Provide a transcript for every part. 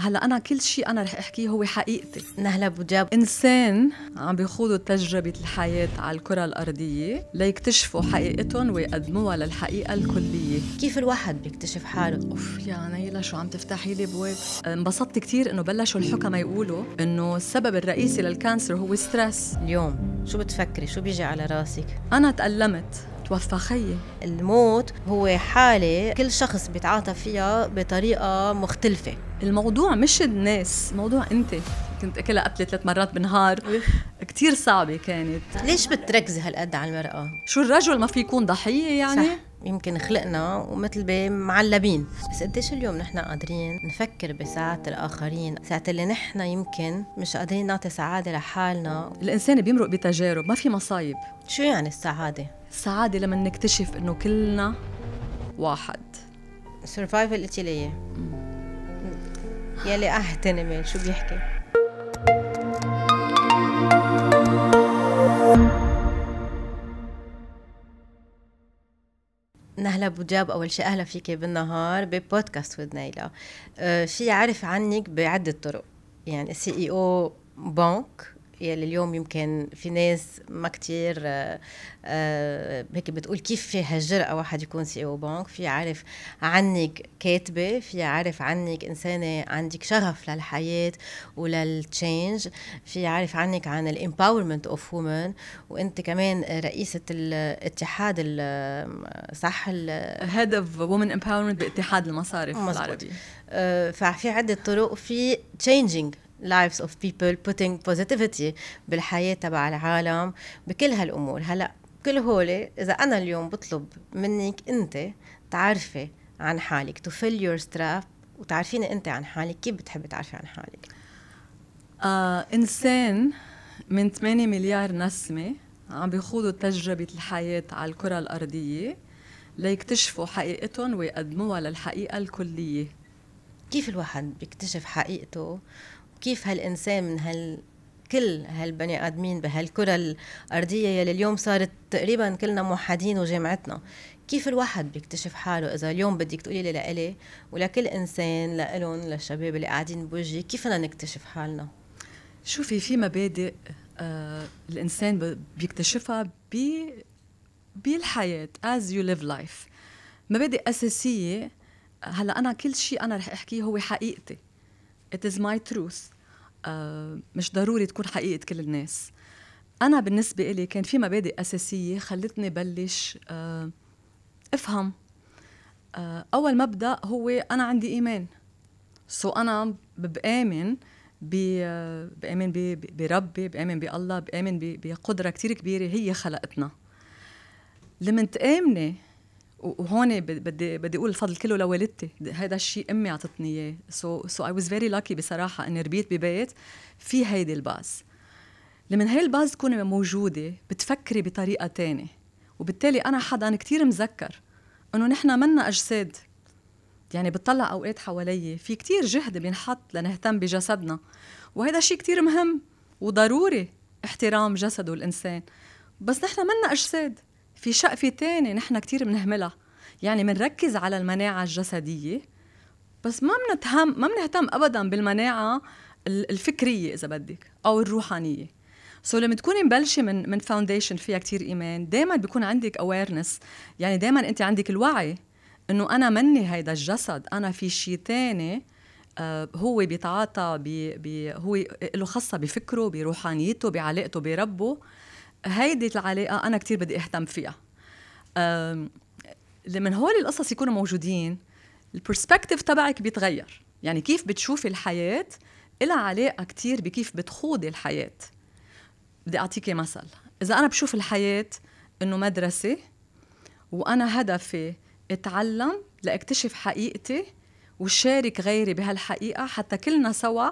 هلا انا كل شيء انا رح احكيه هو حقيقتي نهلا بوجاب انسان عم بيخوضوا تجربه الحياه على الكره الارضيه ليكتشفوا حقيقتهم ويقدموها للحقيقه الكليه كيف الواحد بيكتشف حاله اوف يا نيلا شو عم تفتحي لي بواب انبسطت كثير انه بلشوا الحكماء يقولوا انه السبب الرئيسي للكانسر هو ستريس اليوم شو بتفكري شو بيجي على راسك انا تألمت كانت الموت هو حالة كل شخص بيتعاطى فيها بطريقة مختلفة الموضوع مش الناس الموضوع انت كنت اكلها قبل ثلاث مرات بالنهار كثير صعبه كانت ليش بتركزي هالقد على المراه شو الرجل ما في يكون ضحيه يعني صح. يمكن خلقنا ومثل معلبين بس قديش اليوم نحن قادرين نفكر بساعات الآخرين ساعة اللي نحن يمكن مش قادرين نعطي سعادة لحالنا الإنسان بيمرق بتجارب ما في مصايب شو يعني السعادة؟ السعادة لما نكتشف إنه كلنا واحد سرفايفل قلتي لي يلي اهتنمي شو بيحكي نهلا بوجاب أول شيء أهلا فيك بالنهار ببودكاست ود نيلا أه، في أعرف عنك بعدة طرق يعني سي إي أو بنك يعني اليوم يمكن في ناس ما كتير آه، آه، هيك بتقول كيف فيها هالجرأة واحد يكون سي او بنك في عارف عنك كاتبة في عارف عنك إنسانة عندك شغف للحياة وللتشينج في عارف عنك عن الامباورمنت اوف وومن وانت كمان رئيسة الاتحاد صح هيد اوف وومن امباورمنت باتحاد المصارف مزبوط. العربي آه، ففي عدة طرق في تشينجينج lives of people putting positivity بالحياة تبع العالم بكل هالأمور هلأ كل هول إذا أنا اليوم بطلب منك أنت تعرفي عن حالك to fill your strap وتعرفيني أنت عن حالك كيف بتحبي تعرفي عن حالك آه، إنسان من 8 مليار نسمة عم بيخوضوا تجربة الحياة على الكرة الأرضية ليكتشفوا حقيقتهم ويقدموها للحقيقة الكلية كيف الواحد بيكتشف حقيقته كيف هالإنسان من هال كل هالبني ادمين بهالكره الارضيه يلي اليوم صارت تقريبا كلنا موحدين وجامعتنا كيف الواحد بيكتشف حاله اذا اليوم بدك تقولي لي لإلي ولكل انسان لإلهم للشباب اللي قاعدين بوجهي كيف بدنا نكتشف حالنا شوفي في مبادئ آه الانسان بيكتشفها بي بالحياه از يو ليف لايف مبادئ اساسيه هلا انا كل شيء انا رح احكيه هو حقيقتي It is my truth uh, مش ضروري تكون حقيقة كل الناس أنا بالنسبة إلي كان في مبادئ أساسية خلتني بلش uh, أفهم uh, أول مبدأ هو أنا عندي إيمان سو so أنا بآمن بآمن بربي بآمن بالله بآمن بقدرة كتير كبيرة هي خلقتنا اللي تآمني وهون بدي بدي اقول الفضل كله لوالدتي هذا الشيء امي اعطتني اياه سو سو اي واز فيري لاكي بصراحه اني ربيت ببيت في هيدي الباز لما هاي الباز تكون موجوده بتفكري بطريقه تانية وبالتالي انا حدا كتير مذكر انه نحن منا اجساد يعني بتطلع اوقات حوالي في كتير جهد بينحط لنهتم بجسدنا وهذا شيء كتير مهم وضروري احترام جسده الانسان بس نحن منا اجساد في شقفة تانية نحن كتير بنهملها يعني بنركز على المناعة الجسدية بس ما بنتهم ما بنهتم ابدا بالمناعه الفكريه اذا بدك او الروحانيه سو لما تكوني مبلشه من من فاونديشن فيها كتير ايمان دائما بيكون عندك اويرنس يعني دائما انت عندك الوعي انه انا مني هيدا الجسد انا في شيء تاني آه، هو بيتعاطى بي بي هو له خاصه بفكره بروحانيته بعلاقته بربه هيدي العلاقه انا كتير بدي اهتم فيها لما هول القصص يكونوا موجودين البرسبكتيف تبعك بيتغير يعني كيف بتشوفي الحياه لها علاقه كتير بكيف بتخوضي الحياه بدي اعطيكي مثل اذا انا بشوف الحياه انه مدرسه وانا هدفي اتعلم لاكتشف حقيقتي وشارك غيري بهالحقيقه حتى كلنا سوا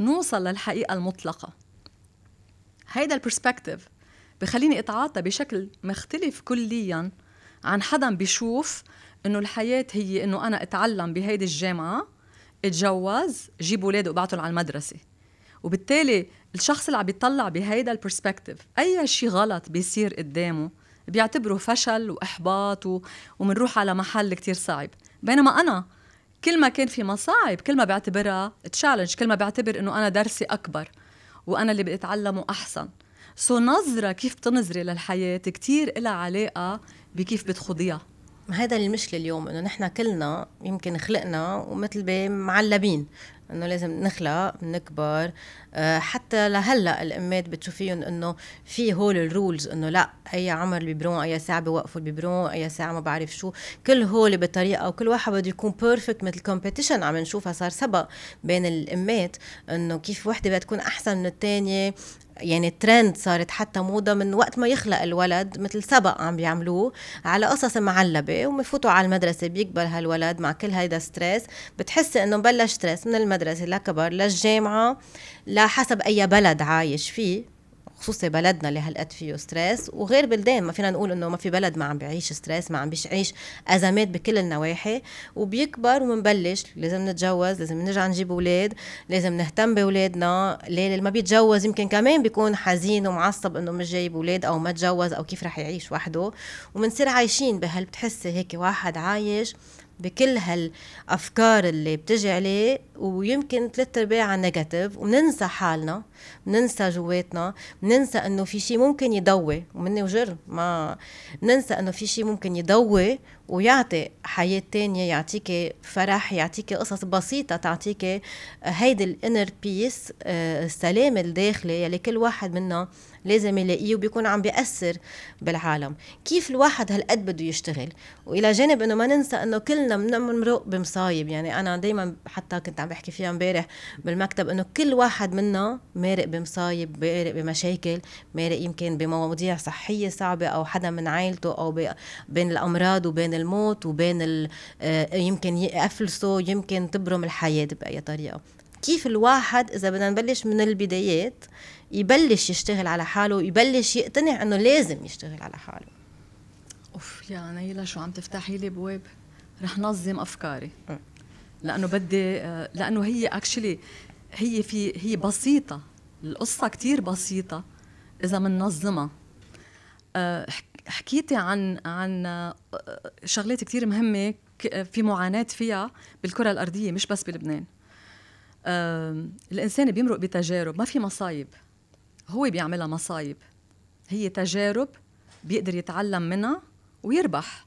نوصل للحقيقه المطلقه هيدا البرسبكتيف بخليني اتعاطى بشكل مختلف كليا عن حدا بشوف انه الحياه هي انه انا اتعلم بهيدي الجامعه اتجوز جيب اولاد وابعتهم على المدرسه وبالتالي الشخص اللي عم بيطلع بهيدا البرسبكتيف اي شيء غلط بيصير قدامه بيعتبره فشل واحباط ومنروح على محل كتير صعب بينما انا كل ما كان في مصاعب كل ما بعتبرها تشالنج كل ما بعتبر انه انا درسي اكبر وانا اللي بدي اتعلمه احسن سو نظره كيف بتنظري للحياه كثير لها علاقه بكيف بتخوضيها هذا المشكلة اليوم انه نحن كلنا يمكن خلقنا ومثل معلبين انه لازم نخلق نكبر آه، حتى لهلا الامات بتشوفيهم انه في هول الرولز انه لا اي عمر بيبرون اي ساعه بيوقفوا بيبرون اي ساعه ما بعرف شو كل هول بطريقه وكل واحد بده يكون بيرفكت مثل كومبيتيشن عم نشوفها صار سبق بين الامات انه كيف وحده بدها تكون احسن من الثانيه يعني ترند صارت حتى موضه من وقت ما يخلق الولد مثل سبق عم بيعملوه على قصص معلبه وبفوتوا على المدرسه بيكبر هالولد مع كل هيدا ستريس بتحس انه بلش ستريس من المدرسه لكبر للجامعه لحسب اي بلد عايش فيه خصوصي بلدنا اللي هالقد فيه ستريس وغير بلدان ما فينا نقول انه ما في بلد ما عم بيعيش ستريس ما عم بيعيش ازمات بكل النواحي وبيكبر ومنبلش لازم نتجوز لازم نرجع نجيب اولاد لازم نهتم باولادنا ليه اللي ما بيتجوز يمكن كمان بيكون حزين ومعصب انه مش جايب اولاد او ما تجوز او كيف رح يعيش وحده وبنصير عايشين بهال بتحسي هيك واحد عايش بكل هالافكار اللي بتجي عليه ويمكن ثلاث ارباعها نيجاتيف وبننسى حالنا بننسى جواتنا بننسى انه في شيء ممكن يضوي ومني وجر ما بننسى انه في شيء ممكن يضوي ويعطي حياة تانية يعطيك فرح يعطيك قصص بسيطة تعطيك هيدي الانر آه، بيس السلام الداخلي يلي كل واحد منا لازم يلاقيه وبيكون عم بيأثر بالعالم كيف الواحد هالقد بده يشتغل والى جانب انه ما ننسى انه كلنا بنمرق بمصايب يعني انا دائما حتى كنت عم بحكي فيها امبارح بالمكتب انه كل واحد منا مارق بمصايب مارق بمشاكل مارق يمكن بمواضيع صحيه صعبه او حدا من عائلته او بين الامراض وبين الموت وبين آه، يمكن يقفلسه يمكن تبرم الحياه باي طريقه كيف الواحد اذا بدنا نبلش من البدايات يبلش يشتغل على حاله يبلش يقتنع انه لازم يشتغل على حاله اوف يا نيلا شو عم تفتحي لي بواب رح نظم افكاري أه. لانه بدي آه، لانه هي اكشلي هي في هي بسيطه القصه كتير بسيطه اذا بننظمها آه، حكيتي عن عن شغلات كتير مهمه في معاناه فيها بالكره الارضيه مش بس بلبنان الانسان بيمرق بتجارب ما في مصايب هو بيعملها مصايب هي تجارب بيقدر يتعلم منها ويربح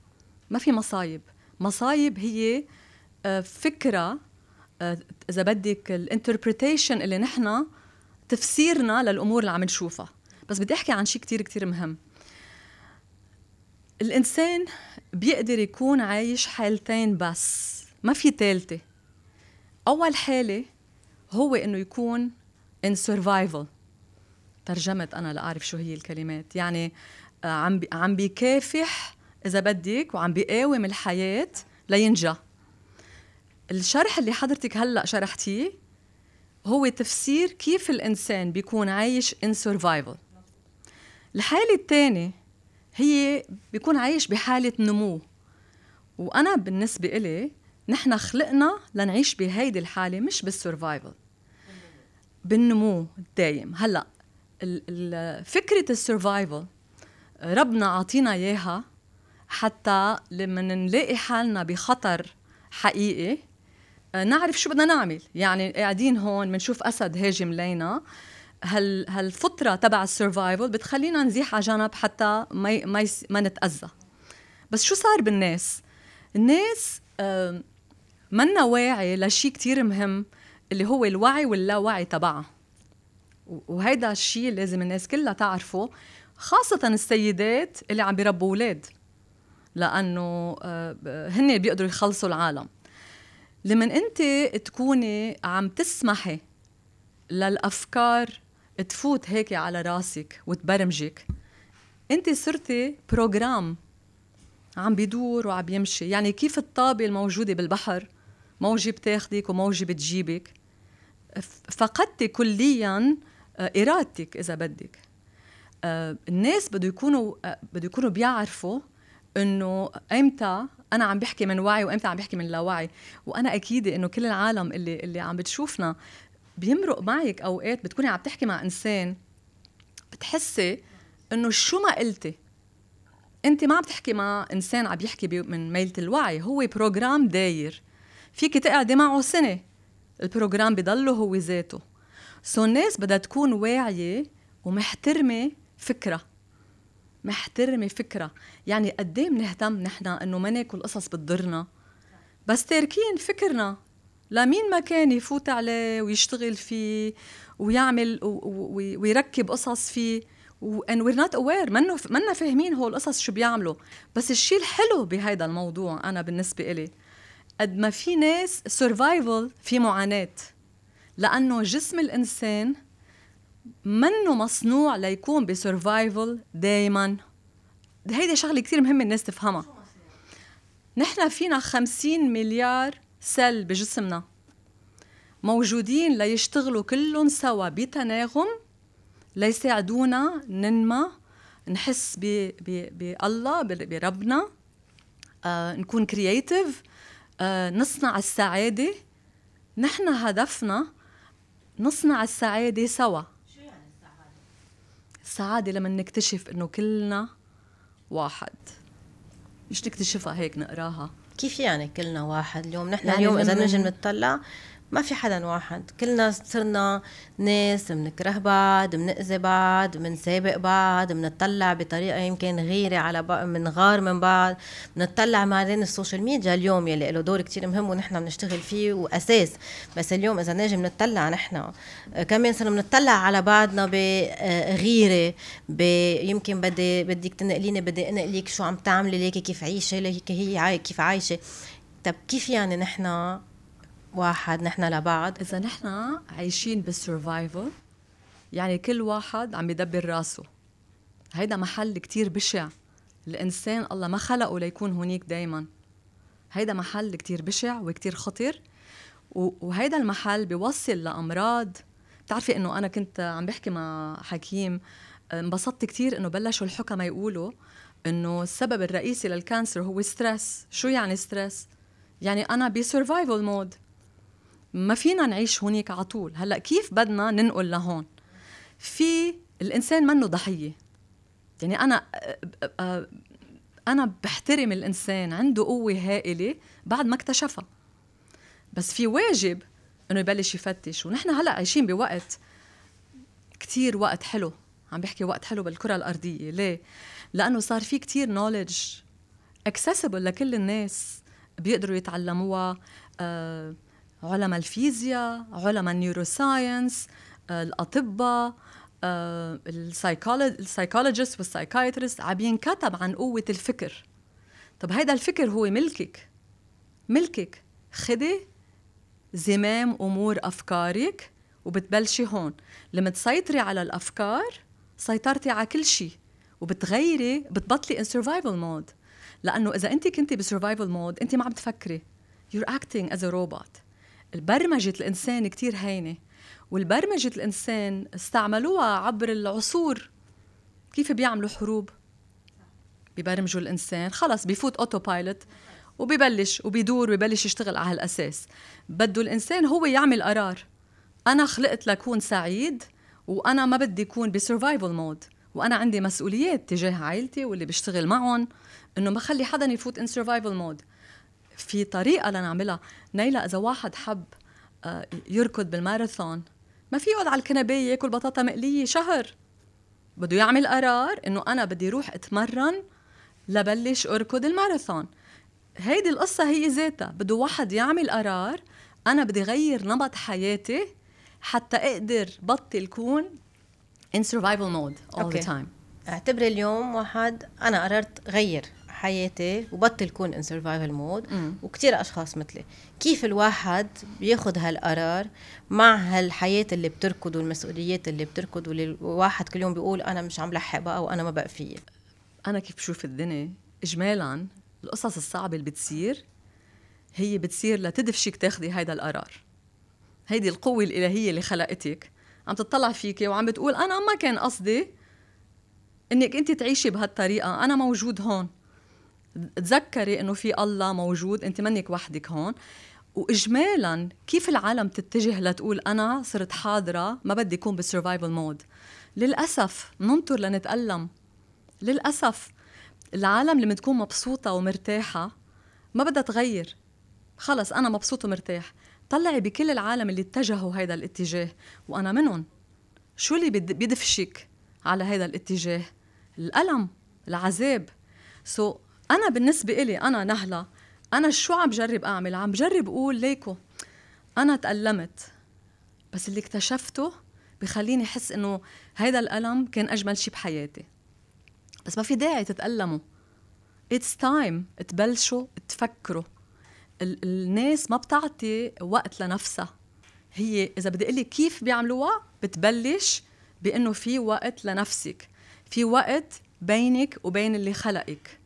ما في مصايب مصايب هي آه، فكرة آه، إذا بدك الانتربريتيشن اللي نحن تفسيرنا للأمور اللي عم نشوفها بس بدي أحكي عن شيء كتير كتير مهم الإنسان بيقدر يكون عايش حالتين بس ما في ثالثة أول حالة هو إنه يكون in survival ترجمت انا لاعرف شو هي الكلمات يعني آه، عم عم بكافح اذا بدك وعم بقاوم الحياه لينجى الشرح اللي حضرتك هلا شرحتيه هو تفسير كيف الانسان بيكون عايش ان سرفايفل الحاله الثانيه هي بيكون عايش بحاله نمو وانا بالنسبه إلي نحن خلقنا لنعيش بهيدي الحاله مش بالسرفايفل بالنمو الدايم هلا فكره السرفايفل ربنا عطينا اياها حتى لما نلاقي حالنا بخطر حقيقي آه، نعرف شو بدنا نعمل يعني قاعدين هون بنشوف اسد هاجم لينا هال هالفطره تبع السرفايفل بتخلينا نزيح على جنب حتى ما ما, ما نتاذى بس شو صار بالناس الناس منا واعي لشيء كتير مهم اللي هو الوعي واللاوعي تبعها وهيدا الشيء لازم الناس كلها تعرفه خاصة السيدات اللي عم بيربوا أولاد لأنه آه، هن بيقدروا يخلصوا العالم لمن أنت تكوني عم تسمحي للأفكار تفوت هيك على راسك وتبرمجك أنت صرتي بروجرام عم بيدور وعم بيمشي يعني كيف الطابة الموجودة بالبحر موجة بتاخدك وموجة بتجيبك فقدتي كلياً آه، ارادتك اذا بدك آه، الناس بده يكونوا آه، بده يكونوا بيعرفوا انه امتى انا عم بحكي من وعي وامتى عم بحكي من لا وعي وانا اكيد انه كل العالم اللي اللي عم بتشوفنا بيمرق معك اوقات بتكوني عم تحكي مع انسان بتحسي انه شو ما قلتي انت ما عم تحكي مع انسان عم يحكي من ميله الوعي هو بروجرام داير فيك تقعدي معه سنه البروجرام بضله هو ذاته سو الناس بدها تكون واعيه ومحترمه فكره محترمه فكره يعني قد بنهتم إيه نحن انه ما ناكل قصص بتضرنا بس تاركين فكرنا لمين ما كان يفوت عليه ويشتغل فيه ويعمل ويركب قصص فيه وان وير نوت اوير منه منا فاهمين هو القصص شو بيعملوا بس الشيء الحلو بهذا الموضوع انا بالنسبه إلي قد ما في ناس سرفايفل في معاناه لأنه جسم الإنسان منه مصنوع ليكون بسرفايفل دايما هيدي شغلة كتير مهمة الناس تفهمها نحن فينا خمسين مليار سل بجسمنا موجودين ليشتغلوا كلهم سوا بتناغم ليساعدونا ننمى نحس بالله بربنا آه، نكون كرييتيف آه، نصنع السعاده نحن هدفنا نصنع السعادة سوا السعادة لما نكتشف إنه كلنا واحد مش نكتشفها هيك نقراها كيف يعني كلنا واحد اليوم نحن يعني اليوم اذا نجي نتطلع ما في حدا واحد كلنا صرنا ناس بنكره بعض بنأذي بعض بنسابق بعض بنطلع بطريقة يمكن غيرة على بنغار من بعض بنطلع مالين السوشيال ميديا اليوم يلي له دور كتير مهم ونحن بنشتغل فيه وأساس بس اليوم إذا نجي بنطلع نحن كمان صرنا بنطلع على بعضنا بغيرة يمكن بدي بدك تنقليني بدي أنقلك شو عم تعملي ليكي كيف عيشة ليكي هي كيف عايشة طب كيف يعني نحن واحد نحن لبعض اذا نحن عايشين بالسرفايفل يعني كل واحد عم يدبر راسه هيدا محل كتير بشع الانسان الله ما خلقه ليكون هنيك دايما هيدا محل كتير بشع وكتير خطر وهيدا المحل بيوصل لامراض بتعرفي انه انا كنت عم بحكي مع حكيم انبسطت كتير انه بلشوا الحكماء يقولوا انه السبب الرئيسي للكانسر هو ستريس شو يعني ستريس يعني انا بسرفايفل مود ما فينا نعيش هونيك على طول هلا كيف بدنا ننقل لهون في الانسان منه ضحيه يعني انا انا بحترم الانسان عنده قوه هائله بعد ما اكتشفها بس في واجب انه يبلش يفتش ونحن هلا عايشين بوقت كتير وقت حلو عم بحكي وقت حلو بالكره الارضيه ليه لانه صار في كتير نوليدج اكسسبل لكل الناس بيقدروا يتعلموها آه علماء الفيزياء علماء النيوروساينس آه، الاطباء آه، السايكولوجيست والسايكايترست عم ينكتب عن قوه الفكر طب هيدا الفكر هو ملكك ملكك خدي زمام امور افكارك وبتبلشي هون لما تسيطري على الافكار سيطرتي على كل شيء وبتغيري بتبطلي ان سرفايفل مود لانه اذا انت كنتي بسرفايفل مود انت ما عم تفكري you're acting as a robot البرمجة الإنسان كتير هينة والبرمجة الإنسان استعملوها عبر العصور كيف بيعملوا حروب ببرمجوا الإنسان خلص بفوت أوتو بايلوت وبيبلش وبيدور وبيبلش يشتغل على هالأساس بده الإنسان هو يعمل قرار أنا خلقت لكون سعيد وأنا ما بدي أكون بسرفايفل مود وانا عندي مسؤوليات تجاه عائلتي واللي بشتغل معهم انه ما خلي حدا يفوت ان سرفايفل مود في طريقه لنعملها نيلا اذا واحد حب آه، يركض بالماراثون ما في يقعد على الكنبه ياكل بطاطا مقليه شهر بده يعمل قرار انه انا بدي روح اتمرن لبلش اركض الماراثون هيدي القصة هي ذاتها بده واحد يعمل قرار أنا بدي غير نمط حياتي حتى أقدر بطل كون in survival mode all okay. the time أعتبر اليوم واحد أنا قررت غير حياتي وبطل كون ان سرفايفل مود وكثير اشخاص مثلي كيف الواحد بياخذ هالقرار مع هالحياه اللي بتركض والمسؤوليات اللي بتركض واللي الواحد كل يوم بيقول انا مش عم لحق بقى وانا ما بقى فيه انا كيف بشوف الدنيا اجمالا القصص الصعبه اللي بتصير هي بتصير لتدفشك تاخدي هيدا القرار هيدي القوة الإلهية اللي خلقتك عم تطلع فيكي وعم بتقول أنا ما كان قصدي إنك أنت تعيشي بهالطريقة أنا موجود هون تذكري انه في الله موجود انت منك وحدك هون واجمالا كيف العالم تتجه لتقول انا صرت حاضره ما بدي اكون بالسرفايفل مود للاسف ننطر لنتالم للاسف العالم لما تكون مبسوطه ومرتاحه ما بدها تغير خلص انا مبسوط ومرتاح طلعي بكل العالم اللي اتجهوا هذا الاتجاه وانا منهم شو اللي بيدفشك على هذا الاتجاه الالم العذاب سو so, انا بالنسبه إلي انا نهله انا شو عم بجرب اعمل عم بجرب اقول ليكو انا تألمت بس اللي اكتشفته بخليني احس انه هذا الالم كان اجمل شيء بحياتي بس ما في داعي تتألموا اتس تايم تبلشوا تفكروا ال- الناس ما بتعطي وقت لنفسها هي اذا بدي اقول كيف بيعملوها بتبلش بانه في وقت لنفسك في وقت بينك وبين اللي خلقك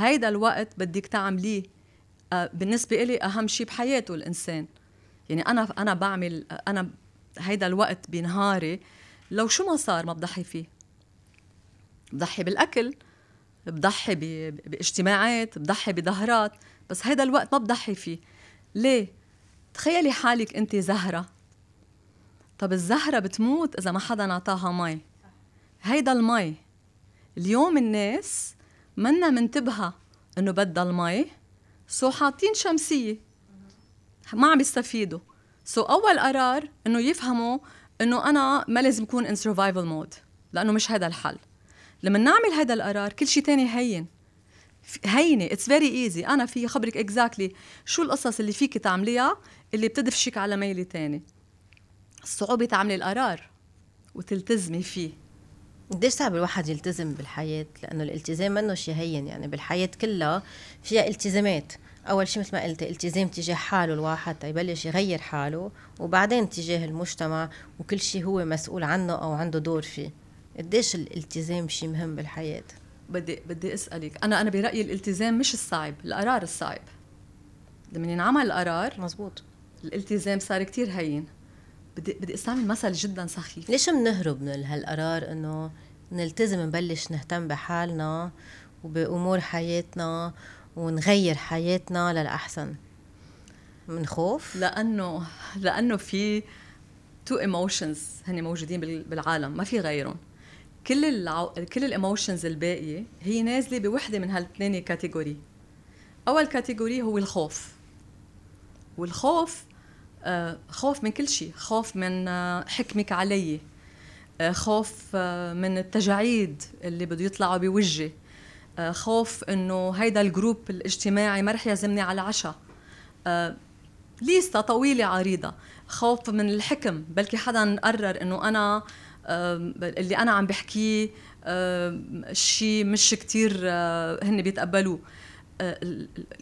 هيدا الوقت بدك تعمليه آه، بالنسبة إلي أهم شيء بحياته الإنسان يعني أنا أنا بعمل أنا هيدا الوقت بنهاري لو شو ما صار ما بضحي فيه بضحي بالأكل بضحي باجتماعات بضحي بظهرات بس هيدا الوقت ما بضحي فيه ليه؟ تخيلي حالك أنت زهرة طب الزهرة بتموت إذا ما حدا نعطاها مي هيدا المي اليوم الناس منا منتبهة انه بدها المي سو حاطين شمسية ما عم يستفيدوا سو اول قرار انه يفهموا انه انا ما لازم اكون ان سرفايفل مود لانه مش هذا الحل لما نعمل هذا القرار كل شيء تاني هين هينه اتس فيري ايزي انا في خبرك اكزاكتلي exactly شو القصص اللي فيك تعمليها اللي بتدفشك على ميلي تاني الصعوبه تعملي القرار وتلتزمي فيه قديش صعب الواحد يلتزم بالحياة لأنه الالتزام منه شيء هين يعني بالحياة كلها فيها التزامات أول شيء مثل ما قلت التزام تجاه حاله الواحد يبلش يغير حاله وبعدين تجاه المجتمع وكل شيء هو مسؤول عنه أو عنده دور فيه قديش الالتزام شيء مهم بالحياة بدي بدي أسألك أنا أنا برأيي الالتزام مش الصعب القرار الصعب لما ينعمل القرار مزبوط الالتزام صار كتير هين بدي بدي استعمل مثل جدا سخيف ليش بنهرب من هالقرار انه نلتزم نبلش نهتم بحالنا وبامور حياتنا ونغير حياتنا للاحسن من خوف لانه لانه في تو ايموشنز هن موجودين بالعالم ما في غيرهم كل العو... كل الايموشنز الباقيه هي نازله بوحده من هالثنين كاتيجوري اول كاتيجوري هو الخوف والخوف آه، خوف من كل شيء خوف من آه، حكمك علي آه، خوف من التجاعيد اللي بده يطلعوا بوجهي خوف انه هيدا الجروب الاجتماعي ما رح يعزمني على عشاء ليستا طويله عريضه خوف من الحكم بلكي حدا قرر انه انا اللي انا عم بحكيه شيء مش كتير هن بيتقبلوه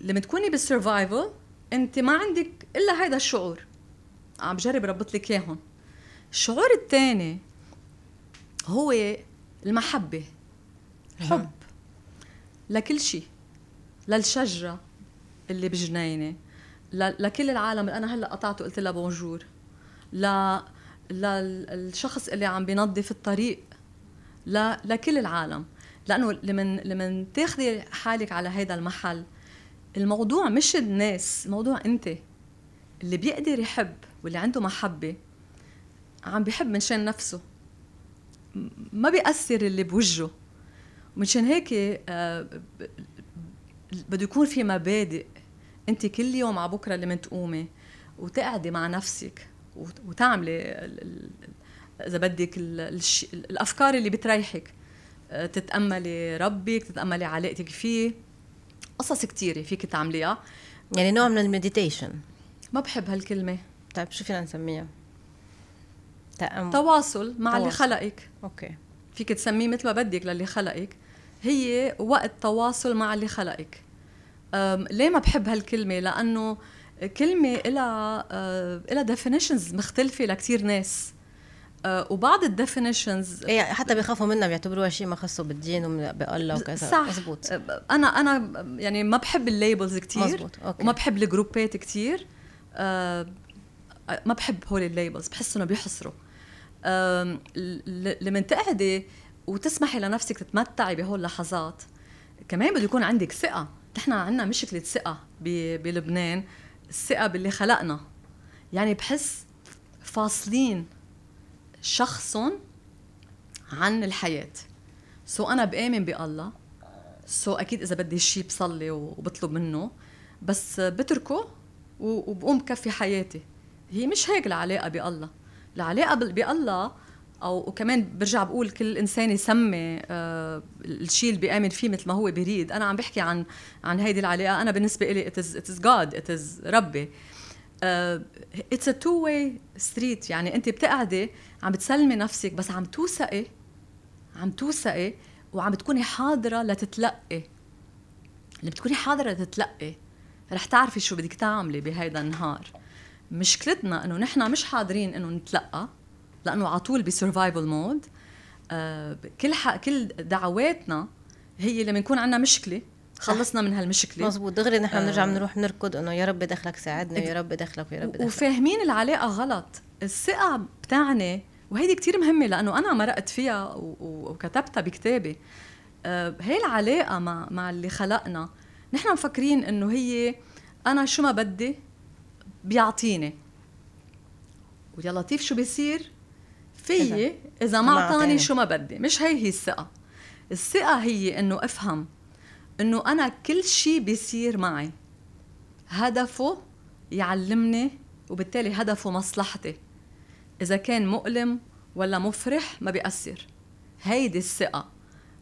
لما تكوني بالسرفايفل انت ما عندك الا هيدا الشعور عم بجرب ربط لك اياهم الشعور الثاني هو المحبه الحب لكل شيء للشجره اللي بجنينه لكل العالم اللي انا هلا قطعته قلت لها بونجور ل للشخص اللي عم بينظف الطريق لكل العالم لانه لمن لمن تاخذي حالك على هذا المحل الموضوع مش الناس الموضوع انت اللي بيقدر يحب واللي عنده محبة عم بيحب منشان نفسه ما بيأثر اللي بوجهه ومنشان هيك بده يكون في مبادئ انت كل يوم على بكره لما تقومي وتقعدي مع نفسك وتعملي اذا بدك الافكار اللي بتريحك تتاملي ربك تتاملي علاقتك فيه قصص كتيرة فيك تعمليها يعني نوع من المديتيشن ما بحب هالكلمة طيب شو فينا نسميها؟ تأم... تواصل مع تواصل. اللي خلقك اوكي فيك تسميه مثل ما بدك للي خلقك هي وقت تواصل مع اللي خلقك ليه ما بحب هالكلمة؟ لأنه كلمة إلها أه، إلها ديفينيشنز مختلفة لكتير ناس آه، وبعض الديفينيشنز ايه يعني حتى بيخافوا منها بيعتبروها شيء ما خصه بالدين وبالله وكذا صح مزبوط. آه، انا انا يعني ما بحب الليبلز كثير مزبوط. أوكي. وما بحب الجروبات كثير آه، ما بحب هول الليبلز بحس انه بيحصروا لما تقعدي وتسمحي لنفسك تتمتعي بهول اللحظات كمان بده يكون عندك ثقه نحن عندنا مشكله ثقه بلبنان الثقه باللي خلقنا يعني بحس فاصلين شخصهم عن الحياة سو أنا بآمن بالله سو أكيد إذا بدي شيء بصلي وبطلب منه بس بتركه وبقوم كفي حياتي هي مش هيك العلاقة بالله العلاقة بالله او وكمان برجع بقول كل انسان يسمي آه الشيء اللي بيامن فيه مثل ما هو بيريد انا عم بحكي عن عن هيدي العلاقه انا بالنسبه لي اتز اتز جاد اتز ربي اتس ا تو واي ستريت يعني انت بتقعدي عم بتسلمي نفسك بس عم توثقي عم توثقي وعم بتكوني حاضره لتتلقي اللي بتكوني حاضره لتتلقي رح تعرفي شو بدك تعملي بهيدا النهار مشكلتنا انه نحن مش حاضرين انه نتلقى لانه على طول بسرفايفل آه، مود كل كل دعواتنا هي لما يكون عندنا مشكله خلصنا من هالمشكله مزبوط دغري نحن آه. بنرجع آه. بنروح بنركض انه يا رب دخلك ساعدنا يا رب دخلك ويا رب دخلك وفاهمين العلاقه غلط الثقه بتعني وهيدي كتير مهمه لانه انا مرقت فيها وكتبتها بكتابي هي آه، العلاقه مع مع اللي خلقنا نحن مفكرين انه هي انا شو ما بدي بيعطيني ويا لطيف شو بيصير فيي اذا ما اعطاني شو ما بدي مش هي هي الثقه الثقه هي انه افهم انه انا كل شيء بيصير معي هدفه يعلمني وبالتالي هدفه مصلحتي اذا كان مؤلم ولا مفرح ما بيأثر هيدي الثقة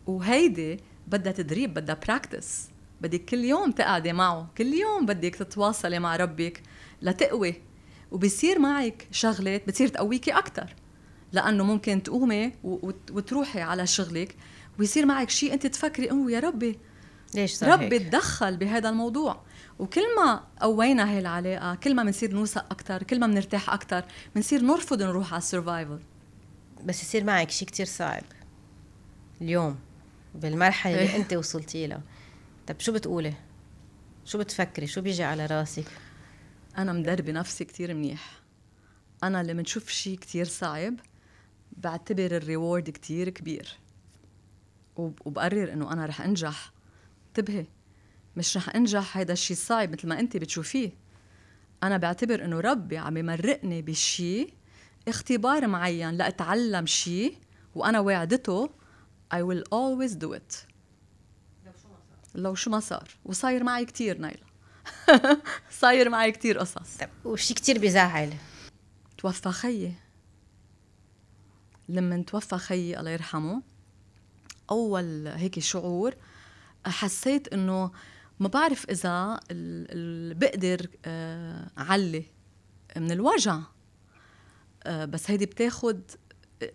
وهيدي بدها تدريب بدها براكتس بدك كل يوم تقعدي معه كل يوم بدك تتواصلي مع ربك لتقوي وبصير معك شغلات بتصير تقويكي أكتر لأنه ممكن تقومي وتروحي على شغلك ويصير معك شيء أنت تفكري أوه يا ربي ليش صار ربي تدخل بهذا الموضوع وكل ما قوينا هي العلاقه كل ما بنصير نوثق اكثر كل ما بنرتاح اكثر بنصير نرفض نروح على السرفايفل بس يصير معك شيء كتير صعب اليوم بالمرحله اللي إيه. انت وصلتي لها طب شو بتقولي شو بتفكري شو بيجي على راسك انا مدربه نفسي كتير منيح انا لما بنشوف شيء كتير صعب بعتبر الريورد كتير كبير وبقرر انه انا رح انجح انتبهي مش رح انجح هيدا الشيء صعب مثل ما انت بتشوفيه انا بعتبر انه ربي عم يمرقني بشيء اختبار معين لاتعلم شيء وانا وعدته I will always do it لو شو ما صار لو شو ما صار وصاير معي كثير نايلة صاير معي كثير قصص طيب وشي كثير بزعل توفى خيي لما توفى خيي الله يرحمه اول هيك شعور حسيت انه ما بعرف اذا بقدر آه، اعلي من الوجع آه، بس هيدي بتاخد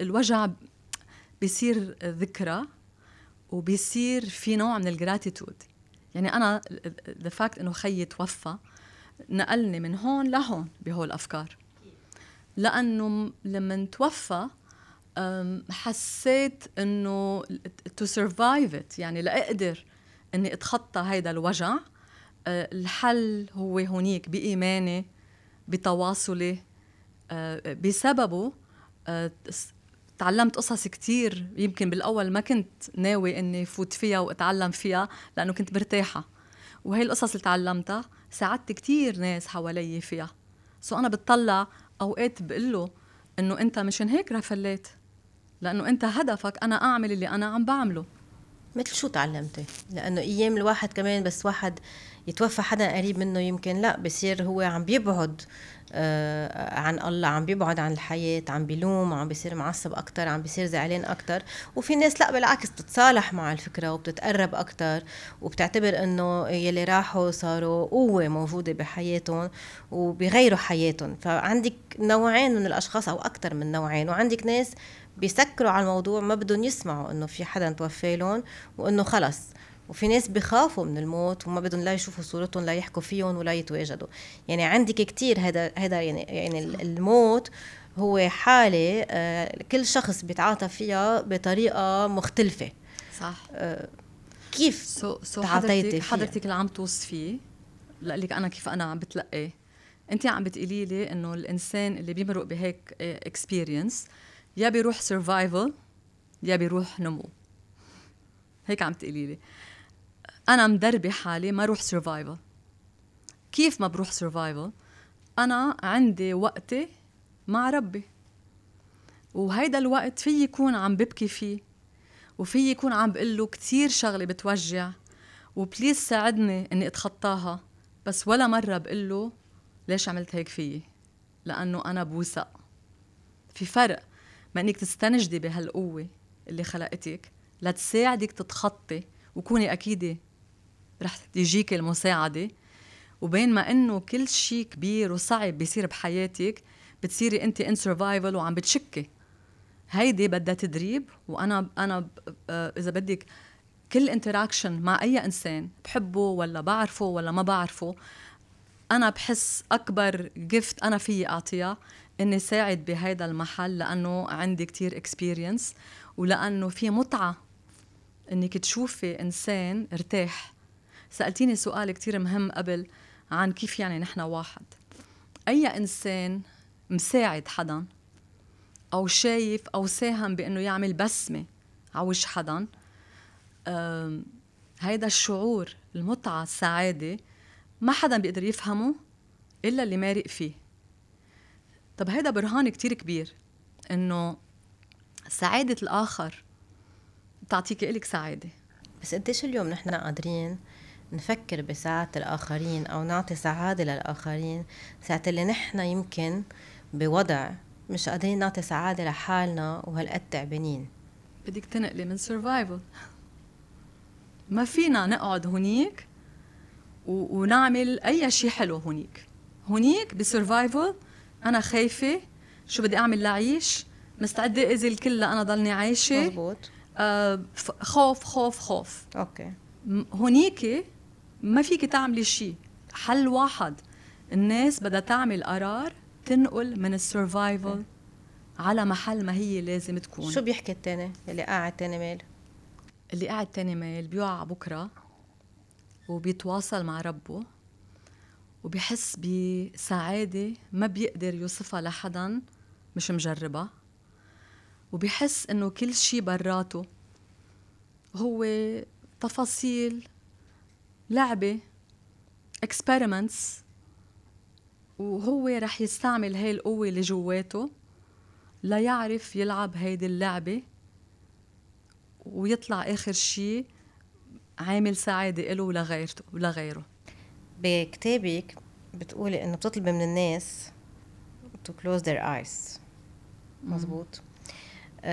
الوجع بيصير ذكرى وبيصير في نوع من الجراتيتود يعني انا ذا فاكت انه خيي توفى نقلني من هون لهون بهول الافكار لانه لما توفى حسيت انه تو سرفايف يعني لاقدر اني اتخطى هيدا الوجع آه، الحل هو هونيك بايماني بتواصلي آه، بسببه آه، تعلمت قصص كتير يمكن بالاول ما كنت ناوي اني فوت فيها واتعلم فيها لانه كنت مرتاحه وهي القصص اللي تعلمتها ساعدت كتير ناس حوالي فيها سو انا بتطلع اوقات بقول له انه انت مشان هيك رفليت لانه انت هدفك انا اعمل اللي انا عم بعمله مثل شو تعلمتي؟ لأنه أيام الواحد كمان بس واحد يتوفى حدا قريب منه يمكن لا بصير هو عم بيبعد آه عن الله عم بيبعد عن الحياة عم بيلوم عم بيصير معصب أكتر عم بيصير زعلان أكتر وفي ناس لا بالعكس بتتصالح مع الفكرة وبتتقرب أكتر وبتعتبر أنه يلي راحوا صاروا قوة موجودة بحياتهم وبيغيروا حياتهم فعندك نوعين من الأشخاص أو أكتر من نوعين وعندك ناس بيسكروا على الموضوع ما بدهم يسمعوا انه في حدا توفى لهم وانه خلص وفي ناس بخافوا من الموت وما بدهم لا يشوفوا صورتهم لا يحكوا فيهم ولا يتواجدوا يعني عندك كتير هذا هذا يعني يعني الموت هو حاله آه، كل شخص بيتعاطى فيها بطريقه مختلفه صح آه، كيف سو سو حضرتك حضرتك اللي عم توصفيه لك انا كيف انا عم بتلقيه انت عم بتقولي لي انه الانسان اللي بيمرق بهيك اكسبيرينس آه، يا بيروح سرفايفل يا بيروح نمو هيك عم تقولي لي انا مدربه حالي ما روح سرفايفل كيف ما بروح سرفايفل انا عندي وقتي مع ربي وهيدا الوقت في يكون عم ببكي فيه وفي يكون عم بقول له كثير شغله بتوجع وبليز ساعدني اني اتخطاها بس ولا مره بقول له ليش عملت هيك فيي لانه انا بوثق في فرق ما انك تستنجدي بهالقوه اللي خلقتك لتساعدك تتخطي وكوني اكيده رح تجيك المساعده وبين ما انه كل شيء كبير وصعب بيصير بحياتك بتصيري انت ان سرفايفل وعم بتشكي هيدي بدها تدريب وانا انا آه، اذا بدك كل انتراكشن مع اي انسان بحبه ولا بعرفه ولا ما بعرفه انا بحس اكبر جفت انا فيي اعطيها اني ساعد بهيدا المحل لانه عندي كتير اكسبيرينس ولانه في متعه انك تشوفي انسان ارتاح سالتيني سؤال كتير مهم قبل عن كيف يعني نحن واحد اي انسان مساعد حدا او شايف او ساهم بانه يعمل بسمه على وش حدا هيدا الشعور المتعه السعاده ما حدا بيقدر يفهمه الا اللي مارق فيه طب هيدا برهان كتير كبير انه سعاده الاخر بتعطيك الك سعاده بس قديش اليوم نحن قادرين نفكر بسعادة الآخرين أو نعطي سعادة للآخرين ساعة اللي نحن يمكن بوضع مش قادرين نعطي سعادة لحالنا وهالقد تعبانين بدك تنقلي من سرفايفل ما فينا نقعد هنيك ونعمل أي شيء حلو هنيك هنيك بسرفايفل انا خايفه شو بدي اعمل لعيش مستعده اذل الكل انا ضلني عايشه مزبوط آه خوف خوف خوف اوكي هونيك ما فيك تعملي شيء حل واحد الناس بدها تعمل قرار تنقل من السرفايفل على محل ما هي لازم تكون شو بيحكي التاني اللي قاعد تاني ميل اللي قاعد تاني ميل بيوقع بكره وبيتواصل مع ربه وبحس بسعادة ما بيقدر يوصفها لحدا مش مجربها وبحس انه كل شي براته هو تفاصيل لعبة اكسبيرمنتس وهو رح يستعمل هاي القوة اللي جواته ليعرف يلعب هيدي اللعبة ويطلع آخر شي عامل سعادة إله ولغيرته ولغيره بكتابك بتقولي انه بتطلبي من الناس to close their eyes مظبوط uh,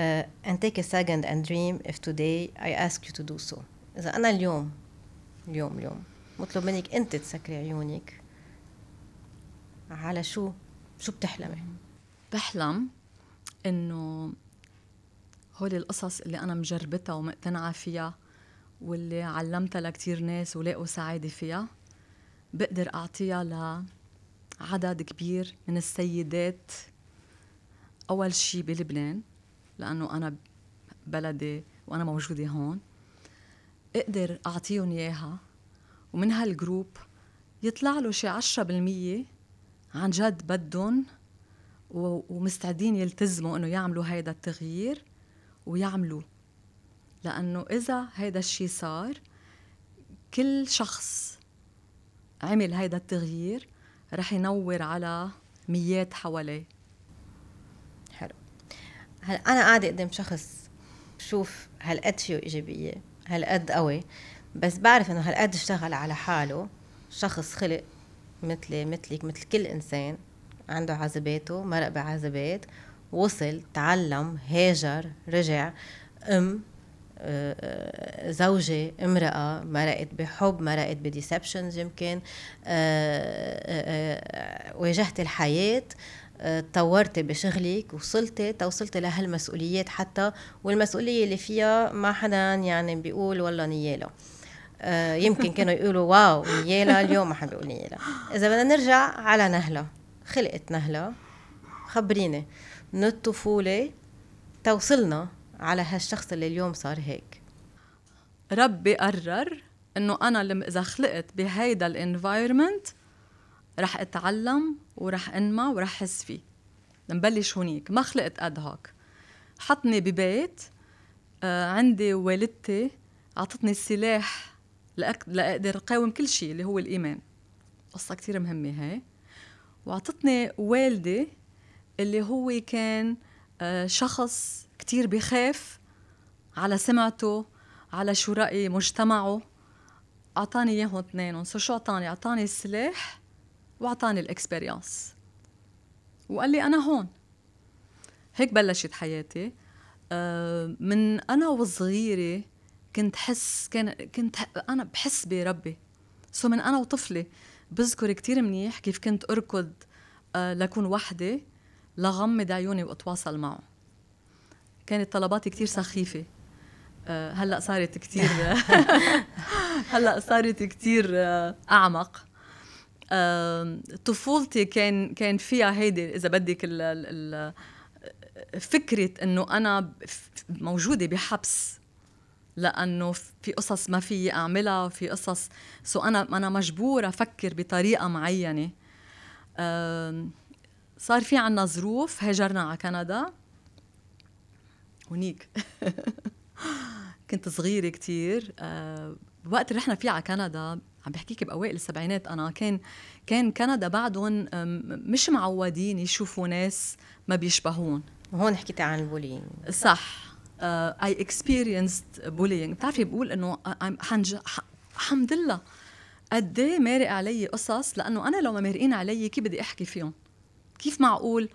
and take a second and dream if today I ask you to do so إذا أنا اليوم اليوم اليوم مطلوب منك أنت تسكري عيونك على شو شو بتحلمي؟ بحلم إنه هول القصص اللي أنا مجربتها ومقتنعة فيها واللي علمتها لكتير ناس ولاقوا سعادة فيها بقدر أعطيها لعدد كبير من السيدات أول شيء بلبنان لأنه أنا بلدي وأنا موجودة هون أقدر أعطيهم إياها ومن هالجروب يطلع له شي عشرة بالمية عن جد بدهم ومستعدين يلتزموا انه يعملوا هيدا التغيير ويعملوا لانه اذا هيدا الشيء صار كل شخص عمل هيدا التغيير رح ينور على ميات حواليه حلو هلا انا قاعده قدام شخص بشوف هالقد فيه ايجابيه هالقد قوي بس بعرف انه هالقد اشتغل على حاله شخص خلق مثلي مثلك مثل كل انسان عنده عذاباته مرق بعذابات وصل تعلم هاجر رجع ام آه، آه، زوجة امرأة مرقت بحب مرقت بديسبشنز يمكن آه، واجهت الحياة تطورتي بشغلك وصلتي توصلتي لهالمسؤوليات حتى والمسؤولية اللي فيها ما حدا يعني بيقول والله نياله يمكن كانوا يقولوا واو نياله اليوم ما حدا بيقول نياله إذا بدنا نرجع على نهلة خلقت نهلة خبريني من الطفولة توصلنا على هالشخص اللي اليوم صار هيك ربي قرر انه انا لما اذا خلقت بهيدا الانفايرمنت رح اتعلم ورح انمى ورح حس فيه نبلش هونيك ما خلقت ادهاك حطني ببيت آه عندي والدتي اعطتني السلاح لأك... لاقدر اقاوم كل شيء اللي هو الايمان قصه كثير مهمه هاي واعطتني والدي اللي هو كان آه شخص كتير بخاف على سمعته على شو رأي مجتمعه أعطاني إياهم اثنينهم سو شو أعطاني أعطاني السلاح وأعطاني الإكسبيرينس وقال لي أنا هون هيك بلشت حياتي آه، من أنا وصغيرة كنت حس كان كنت أنا بحس بربي سو من أنا وطفلة بذكر كتير منيح كيف كنت أركض آه، لأكون وحدة لغمض عيوني وأتواصل معه كانت طلباتي كثير سخيفه آه، هلا صارت كثير هلا صارت كثير آه، اعمق طفولتي كان كان فيها هيدي اذا بدك ال فكره انه انا موجوده بحبس لانه في قصص ما في اعملها في قصص سو انا انا مجبوره افكر بطريقه معينه صار في عنا ظروف هاجرنا على كندا هنيك كنت صغيرة كتير الوقت آه، اللي رحنا فيه على كندا عم بحكيك باوائل السبعينات انا كان كان كندا بعدهم مش معودين يشوفوا ناس ما بيشبهون وهون حكيت عن البولين صح اي اكسبيرينسد بولينج بتعرفي بقول انه حنج... الحمد لله قد ايه مارق علي قصص لانه انا لو ما مارقين علي كيف بدي احكي فيهم كيف معقول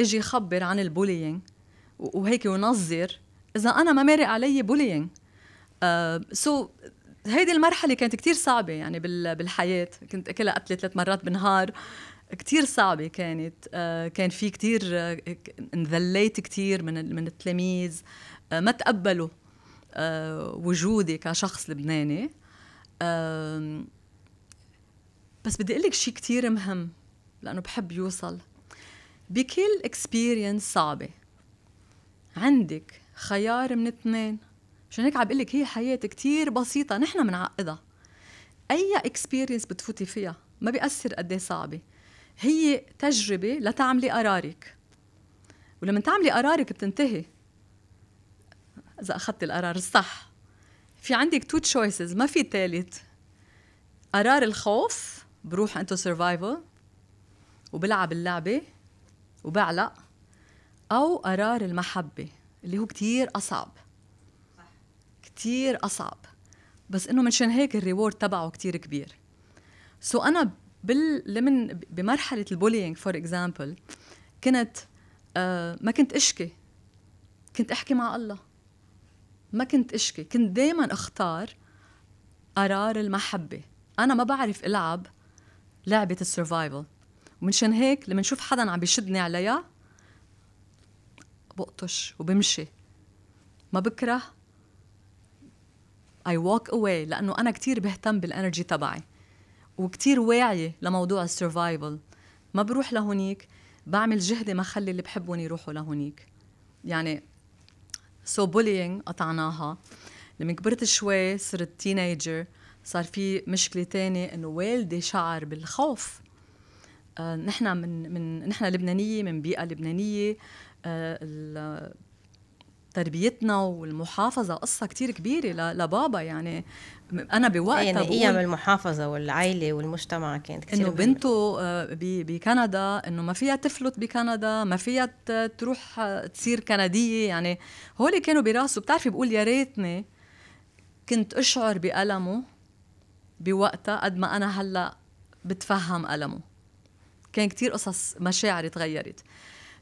اجي اخبر عن البولينج وهيك ونظر اذا انا ما مارق علي بولينج سو آه، هيدي المرحله كانت كتير صعبه يعني بالحياه كنت اكلها قتله ثلاث مرات بالنهار كتير صعبه كانت آه، كان في كتير آه، انذليت كتير من من التلاميذ ما تقبلوا وجودي كشخص لبناني بس بدي اقول لك شيء كثير مهم لانه بحب يوصل بكل اكسبيرينس صعبه عندك خيار من اثنين مشان هيك عم بقول لك هي حياه كتير بسيطه نحن بنعقدها اي اكسبيرينس بتفوتي فيها ما بيأثر قد ايه صعبه هي تجربه لتعملي قرارك ولما تعملي قرارك بتنتهي اذا اخذت القرار الصح في عندك تو تشويسز ما في ثالث قرار الخوف بروح انتو سرفايفل وبلعب اللعبه وبعلق أو قرار المحبة اللي هو كتير أصعب كتير أصعب بس إنه منشان هيك الريورد تبعه كتير كبير سو أنا بال بمرحلة البولينج فور إكزامبل كنت آه ما كنت أشكي كنت أحكي مع الله ما كنت أشكي كنت دايما أختار قرار المحبة أنا ما بعرف ألعب لعبة السرفايفل ومنشان هيك لما نشوف حدا عم بيشدني عليها بقطش وبمشي ما بكره اي walk اواي لانه انا كتير بهتم بالانرجي تبعي وكتير واعيه لموضوع السرفايفل ما بروح لهونيك بعمل جهدي ما خلي اللي بحبهم يروحوا لهونيك يعني سو so bullying قطعناها لما كبرت شوي صرت تينيجر صار في مشكله تانية انه والدي شعر بالخوف آه، نحن من من نحن لبنانيه من بيئه لبنانيه آه، تربيتنا والمحافظه قصه كتير كبيره لبابا يعني انا بوقتها يعني بقول ايام المحافظه والعائله والمجتمع كانت كثير انه بنته آه، بكندا انه ما فيها تفلت بكندا ما فيها تروح آه، تصير كنديه يعني هول كانوا براسه بتعرفي بقول يا ريتني كنت اشعر بألمه بوقتها قد ما انا هلا بتفهم ألمه كان كتير قصص مشاعري تغيرت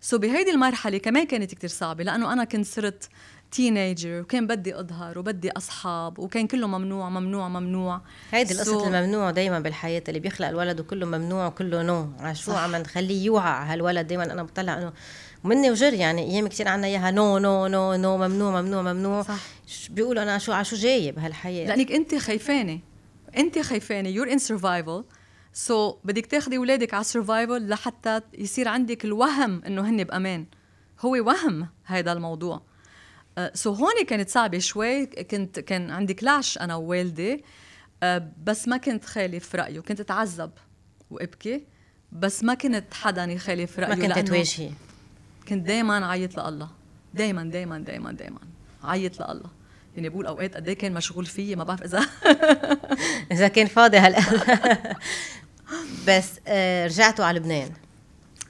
سو so بهيدي المرحله كمان كانت كتير صعبه لانه انا كنت صرت تينيجر وكان بدي اظهر وبدي اصحاب وكان كله ممنوع ممنوع ممنوع هيدي so القصه الممنوع دائما بالحياه اللي بيخلق الولد وكله ممنوع وكله نو شو عم نخليه يوعى هالولد دائما انا بطلع انه مني وجر يعني ايام كثير عنا اياها نو نو نو نو ممنوع ممنوع ممنوع صح. بيقولوا انا شو على شو جاي بهالحياه لانك انت خيفانة انت خيفانة يور ان سرفايفل سو so, بدك تاخذي اولادك على السرفايفل لحتى يصير عندك الوهم انه هن بامان هو وهم هذا الموضوع سو uh, so, هون كانت صعبه شوي كنت كان عندي كلاش انا ووالدي uh, بس ما كنت خالف رايه كنت اتعذب وابكي بس ما كنت حدا يخالف رايه ما كنت تواجهي كنت دائما عيط لله دائما دائما دائما دائما عيط لله يعني بقول اوقات قد إيه كان مشغول فيي ما بعرف اذا اذا كان فاضي هلا بس آه، رجعتوا على لبنان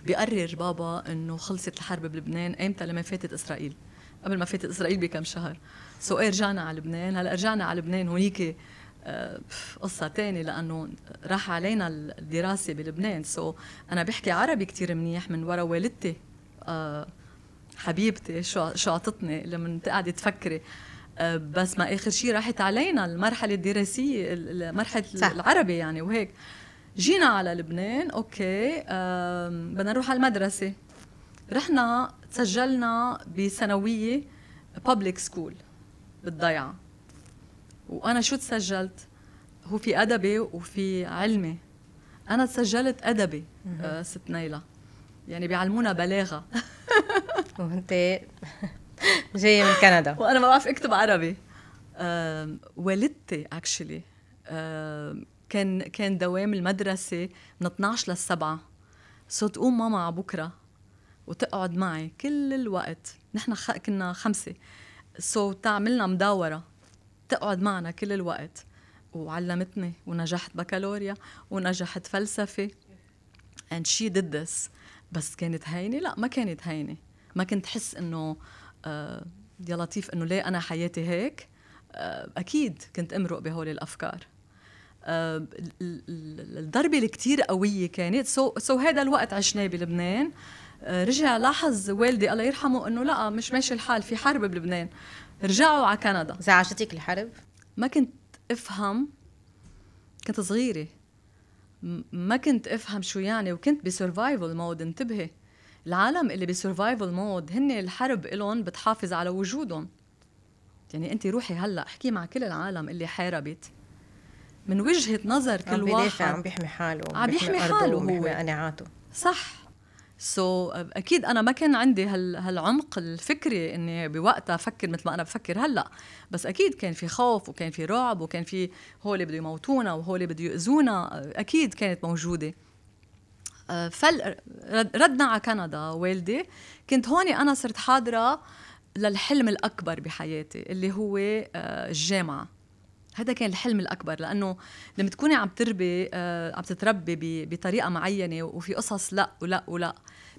بقرر بابا انه خلصت الحرب بلبنان ايمتى لما فاتت اسرائيل قبل ما فاتت اسرائيل بكم شهر سو so, ايه رجعنا على لبنان هلا رجعنا على لبنان هونيك آه، قصة تانية لأنه راح علينا الدراسة بلبنان سو so, أنا بحكي عربي كتير منيح من ورا والدتي آه، حبيبتي شو شو عطتني لما قاعدة تفكري بس ما اخر شيء راحت علينا المرحله الدراسيه مرحله العربي يعني وهيك جينا على لبنان اوكي بدنا نروح على المدرسه رحنا تسجلنا بثانويه بابليك سكول بالضيعه وانا شو تسجلت هو في ادبي وفي علمي انا تسجلت ادبي آه، ست نيلة يعني بيعلمونا بلاغه وانت جايه من كندا وانا ما بعرف اكتب عربي والدتي اكشلي كان كان دوام المدرسه من 12 للسبعة سو تقوم ماما على بكره وتقعد معي كل الوقت نحن خ... كنا خمسه سو تعملنا مداوره تقعد معنا كل الوقت وعلمتني ونجحت بكالوريا ونجحت فلسفه and she did this بس كانت هينه لا ما كانت هينه ما كنت حس انه آه يا لطيف انه ليه انا حياتي هيك آه اكيد كنت امرق بهول الافكار آه، الضربة الكتير قوية كانت سو so, so هذا الوقت عشناه بلبنان آه، رجع لاحظ والدي الله يرحمه انه لا مش ماشي الحال في حرب بلبنان رجعوا على كندا زعجتك الحرب؟ ما كنت افهم كنت صغيره ما كنت افهم شو يعني وكنت بسرفايفل مود انتبهي العالم اللي بسرفايفل مود هن الحرب إلهم بتحافظ على وجودهم يعني انت روحي هلا احكي مع كل العالم اللي حاربت من وجهه نظر كل عم واحد عم بيحمي حاله عم بيحمي حاله هو قناعاته صح سو so, اكيد انا ما كان عندي هال هالعمق الفكري اني بوقتها افكر مثل ما انا بفكر هلا بس اكيد كان في خوف وكان في رعب وكان في هول بده يموتونا وهول بده يؤذونا اكيد كانت موجوده آه، فل ردنا على كندا والدي كنت هون انا صرت حاضره للحلم الاكبر بحياتي اللي هو آه، الجامعه هذا كان الحلم الاكبر لانه لما تكوني عم تربي آه، عم تتربي بطريقه معينه وفي قصص لا ولا ولا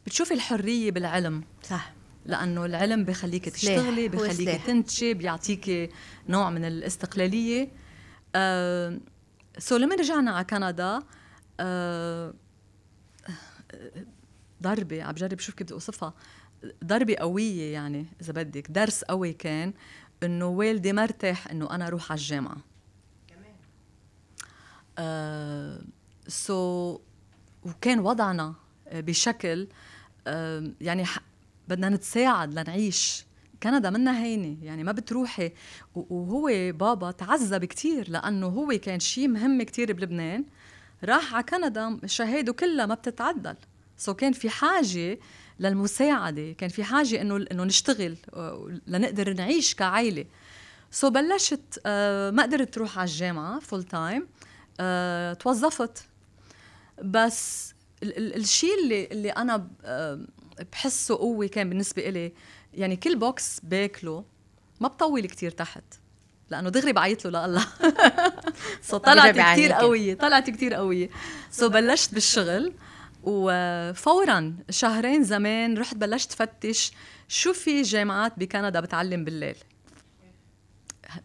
بتشوفي الحريه بالعلم صح لانه العلم بخليك تشتغلي بخليك تنتشي بيعطيكي نوع من الاستقلاليه أه سو لما رجعنا على كندا آه، ضربه عم بجرب شوف كيف بدي اوصفها ضربه قويه يعني اذا بدك درس قوي كان انه والدي ما ارتاح انه انا اروح على الجامعه سو آه، وكان وضعنا آه، بشكل آه، يعني بدنا نتساعد لنعيش كندا منها هينة يعني ما بتروحي وهو بابا تعذب كتير لأنه هو كان شيء مهم كتير بلبنان راح على كندا شهاده كلها ما بتتعدل سو كان في حاجة للمساعدة كان في حاجة إنه إنه نشتغل لنقدر نعيش كعائلة سو بلشت ما قدرت تروح على الجامعة فول تايم آه، توظفت بس الشيء اللي اللي انا آه، بحسه قوي كان بالنسبه إلي يعني كل بوكس باكله ما بطول كتير تحت لانه دغري بعيط له لله سو طلعت كثير قويه طلعت كثير قويه سو بلشت بالشغل وفورا شهرين زمان رحت بلشت فتش شو في جامعات بكندا بتعلم بالليل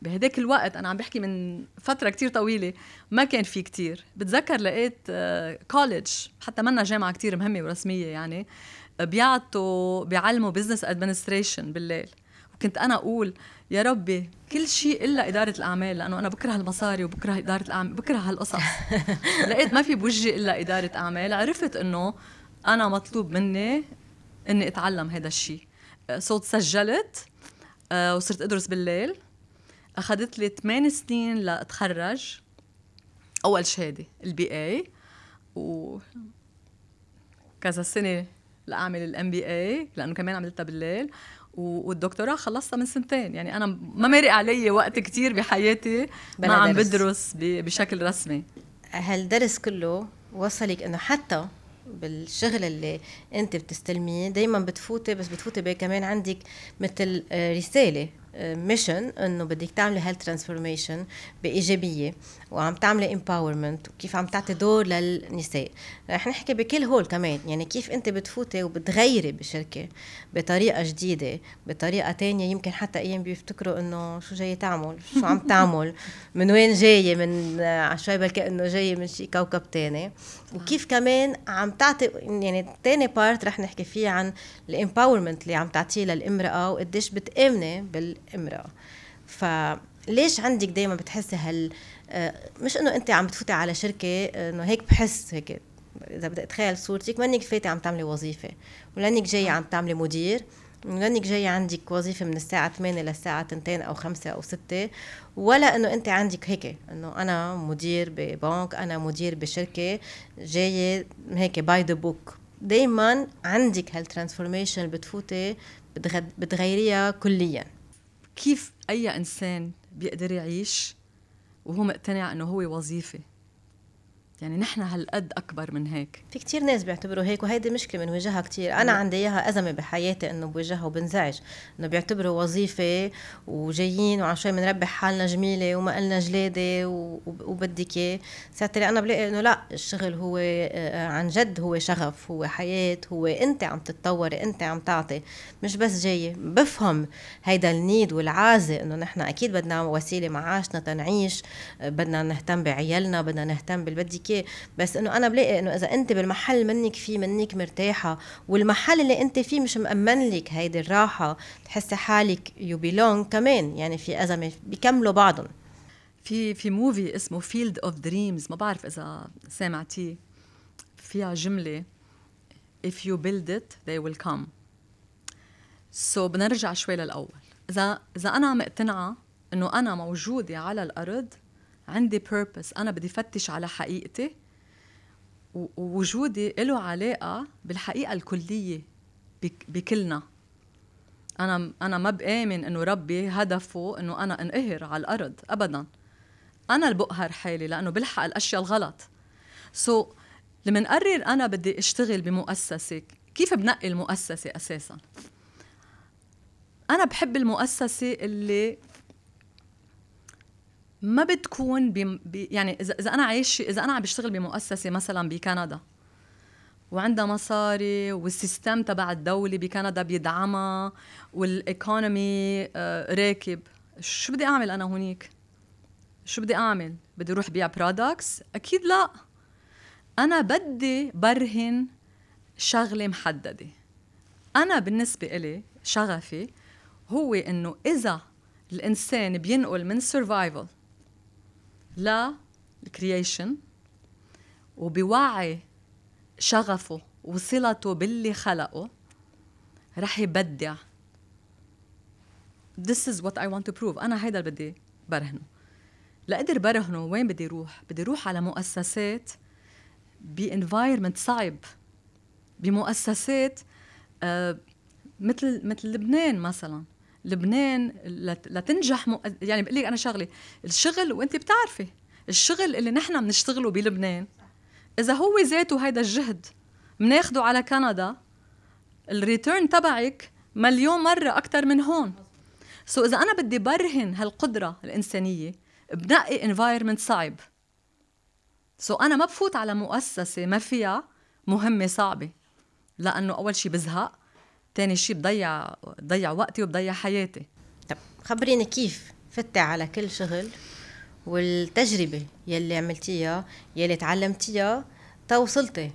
بهداك الوقت انا عم بحكي من فتره كتير طويله ما كان في كتير بتذكر لقيت كوليدج آه، حتى منا جامعه كتير مهمه ورسميه يعني بيعطوا بيعلموا بزنس ادمنستريشن بالليل وكنت انا اقول يا ربي كل شيء الا اداره الاعمال لانه انا بكره المصاري وبكره اداره الاعمال بكره هالقصص لقيت ما في بوجهي الا اداره اعمال عرفت انه انا مطلوب مني اني اتعلم هذا الشيء آه، صوت سجلت آه، وصرت ادرس بالليل اخذت لي 8 سنين لاتخرج اول شهاده البي اي و كذا سنه لاعمل الام بي اي لانه كمان عملتها بالليل والدكتوراه خلصتها من سنتين يعني انا ما مرق علي وقت كتير بحياتي ما عم بدرس بشكل رسمي هالدرس كله وصلك انه حتى بالشغل اللي انت بتستلميه دايما بتفوتي بس بتفوتي كمان عندك مثل آه، رساله ميشن انه بدك تعملي هيلث ترانسفورميشن بايجابيه وعم تعملي امباورمنت وكيف عم تعطي دور للنساء رح نحكي بكل هول كمان يعني كيف انت بتفوتي وبتغيري بشركه بطريقه جديده بطريقه تانية يمكن حتى ايام بيفتكروا انه شو جاي تعمل شو عم تعمل من وين جايه من آه، شوي بلكي انه جايه من شي كوكب تاني وكيف كمان عم تعطي يعني تاني بارت رح نحكي فيه عن الامباورمنت اللي عم تعطيه للامراه وقديش بتامني بالامراه فليش عندك دائما بتحسي هال آه، مش انه انت عم تفوتي على شركه انه هيك بحس هيك اذا بدي اتخيل صورتك انك فاتي عم تعملي وظيفه ولا انك جايه نعم. عم تعملي مدير لانك جاي عندك وظيفه من الساعه 8 للساعه 2 او 5 او 6 ولا انه انت عندك هيك انه انا مدير ببنك انا مدير بشركه جايه هيك باي ذا بوك دائما عندك هالترانسفورميشن بتفوتي بتغيريها كليا كيف اي انسان بيقدر يعيش وهو مقتنع انه هو وظيفه يعني نحن هالقد اكبر من هيك في كتير ناس بيعتبروا هيك وهيدي مشكله بنواجهها كتير انا نعم. عندي اياها ازمه بحياتي انه بواجهها وبنزعج انه بيعتبروا وظيفه وجايين وعم شوي بنربح حالنا جميله وما قلنا جلاده وبدك اياه ساعتها انا بلاقي انه لا الشغل هو آه، آه، عن جد هو شغف هو حياه هو انت عم تتطوري انت عم تعطي مش بس جايه بفهم هيدا النيد والعازه انه نحن اكيد بدنا وسيله معاشنا تنعيش آه، بدنا نهتم بعيالنا بدنا نهتم بالبدك اوكي بس انه انا بلاقي انه اذا انت بالمحل منك فيه منك مرتاحه والمحل اللي انت فيه مش مامن لك هيدي الراحه تحسي حالك يو بيلونج كمان يعني في ازمه بيكملوا بعضهم في في موفي اسمه فيلد اوف دريمز ما بعرف اذا سمعتيه فيها جمله if you build it they will come so بدنا نرجع شوي للاول اذا اذا انا مقتنعه انه انا موجوده على الارض عندي بيربس انا بدي فتش على حقيقتي ووجودي له علاقه بالحقيقه الكليه بكلنا انا انا ما بامن انه ربي هدفه انه انا انقهر على الارض ابدا انا اللي بقهر حالي لانه بلحق الاشياء الغلط سو so, لما نقرر انا بدي اشتغل بمؤسسه كيف بنقي المؤسسه اساسا انا بحب المؤسسه اللي ما بتكون بي يعني اذا اذا انا عايش اذا انا عم بشتغل بمؤسسه مثلا بكندا وعندها مصاري والسيستم تبع الدوله بكندا بيدعمها والايكونومي آه، راكب شو بدي اعمل انا هونيك شو بدي اعمل بدي اروح بيع برودكتس اكيد لا انا بدي برهن شغله محدده انا بالنسبه إلي شغفي هو انه اذا الانسان بينقل من سرفايفل للكرييشن وبوعي شغفه وصلته باللي خلقه رح يبدع This is what I want to prove أنا هيدا اللي بدي برهنه لقدر برهنه وين بدي روح بدي روح على مؤسسات بانفايرمنت صعب بمؤسسات آه، مثل مثل لبنان مثلا لبنان لتنجح مو... يعني بقول لك انا شغله الشغل وانت بتعرفي الشغل اللي نحن بنشتغله بلبنان اذا هو ذاته هيدا الجهد بناخده على كندا الريتيرن تبعك مليون مره اكثر من هون سو so اذا انا بدي برهن هالقدره الانسانيه بنقي انفايرمنت صعب سو so انا ما بفوت على مؤسسه ما فيها مهمه صعبه لانه اول شيء بزهق تاني شيء بضيع بضيع وقتي وبضيع حياتي طب خبريني كيف فتي على كل شغل والتجربه يلي عملتيها يلي تعلمتيها توصلتي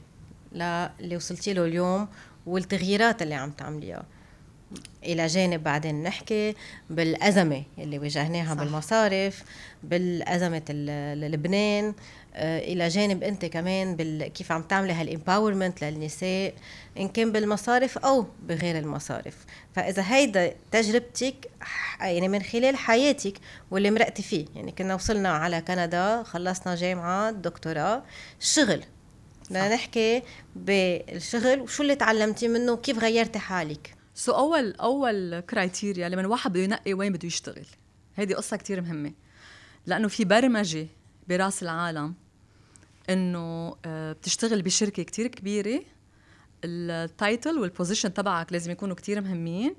للي وصلتي له اليوم والتغييرات اللي عم تعمليها الى جانب بعدين نحكي بالازمه اللي واجهناها بالمصارف بالازمه لبنان آه، الى جانب انت كمان بال... كيف عم تعملي هالامباورمنت للنساء ان كان بالمصارف او بغير المصارف فاذا هيدا تجربتك يعني من خلال حياتك واللي مرقتي فيه يعني كنا وصلنا على كندا خلصنا جامعه دكتوراه شغل بدنا نحكي بالشغل وشو اللي تعلمتي منه وكيف غيرتي حالك سو so, اول اول كرايتيريا لما الواحد بده ينقي وين بده يشتغل هيدي قصه كتير مهمه لانه في برمجه براس العالم انه آه، بتشتغل بشركه كتير كبيره التايتل والبوزيشن تبعك لازم يكونوا كتير مهمين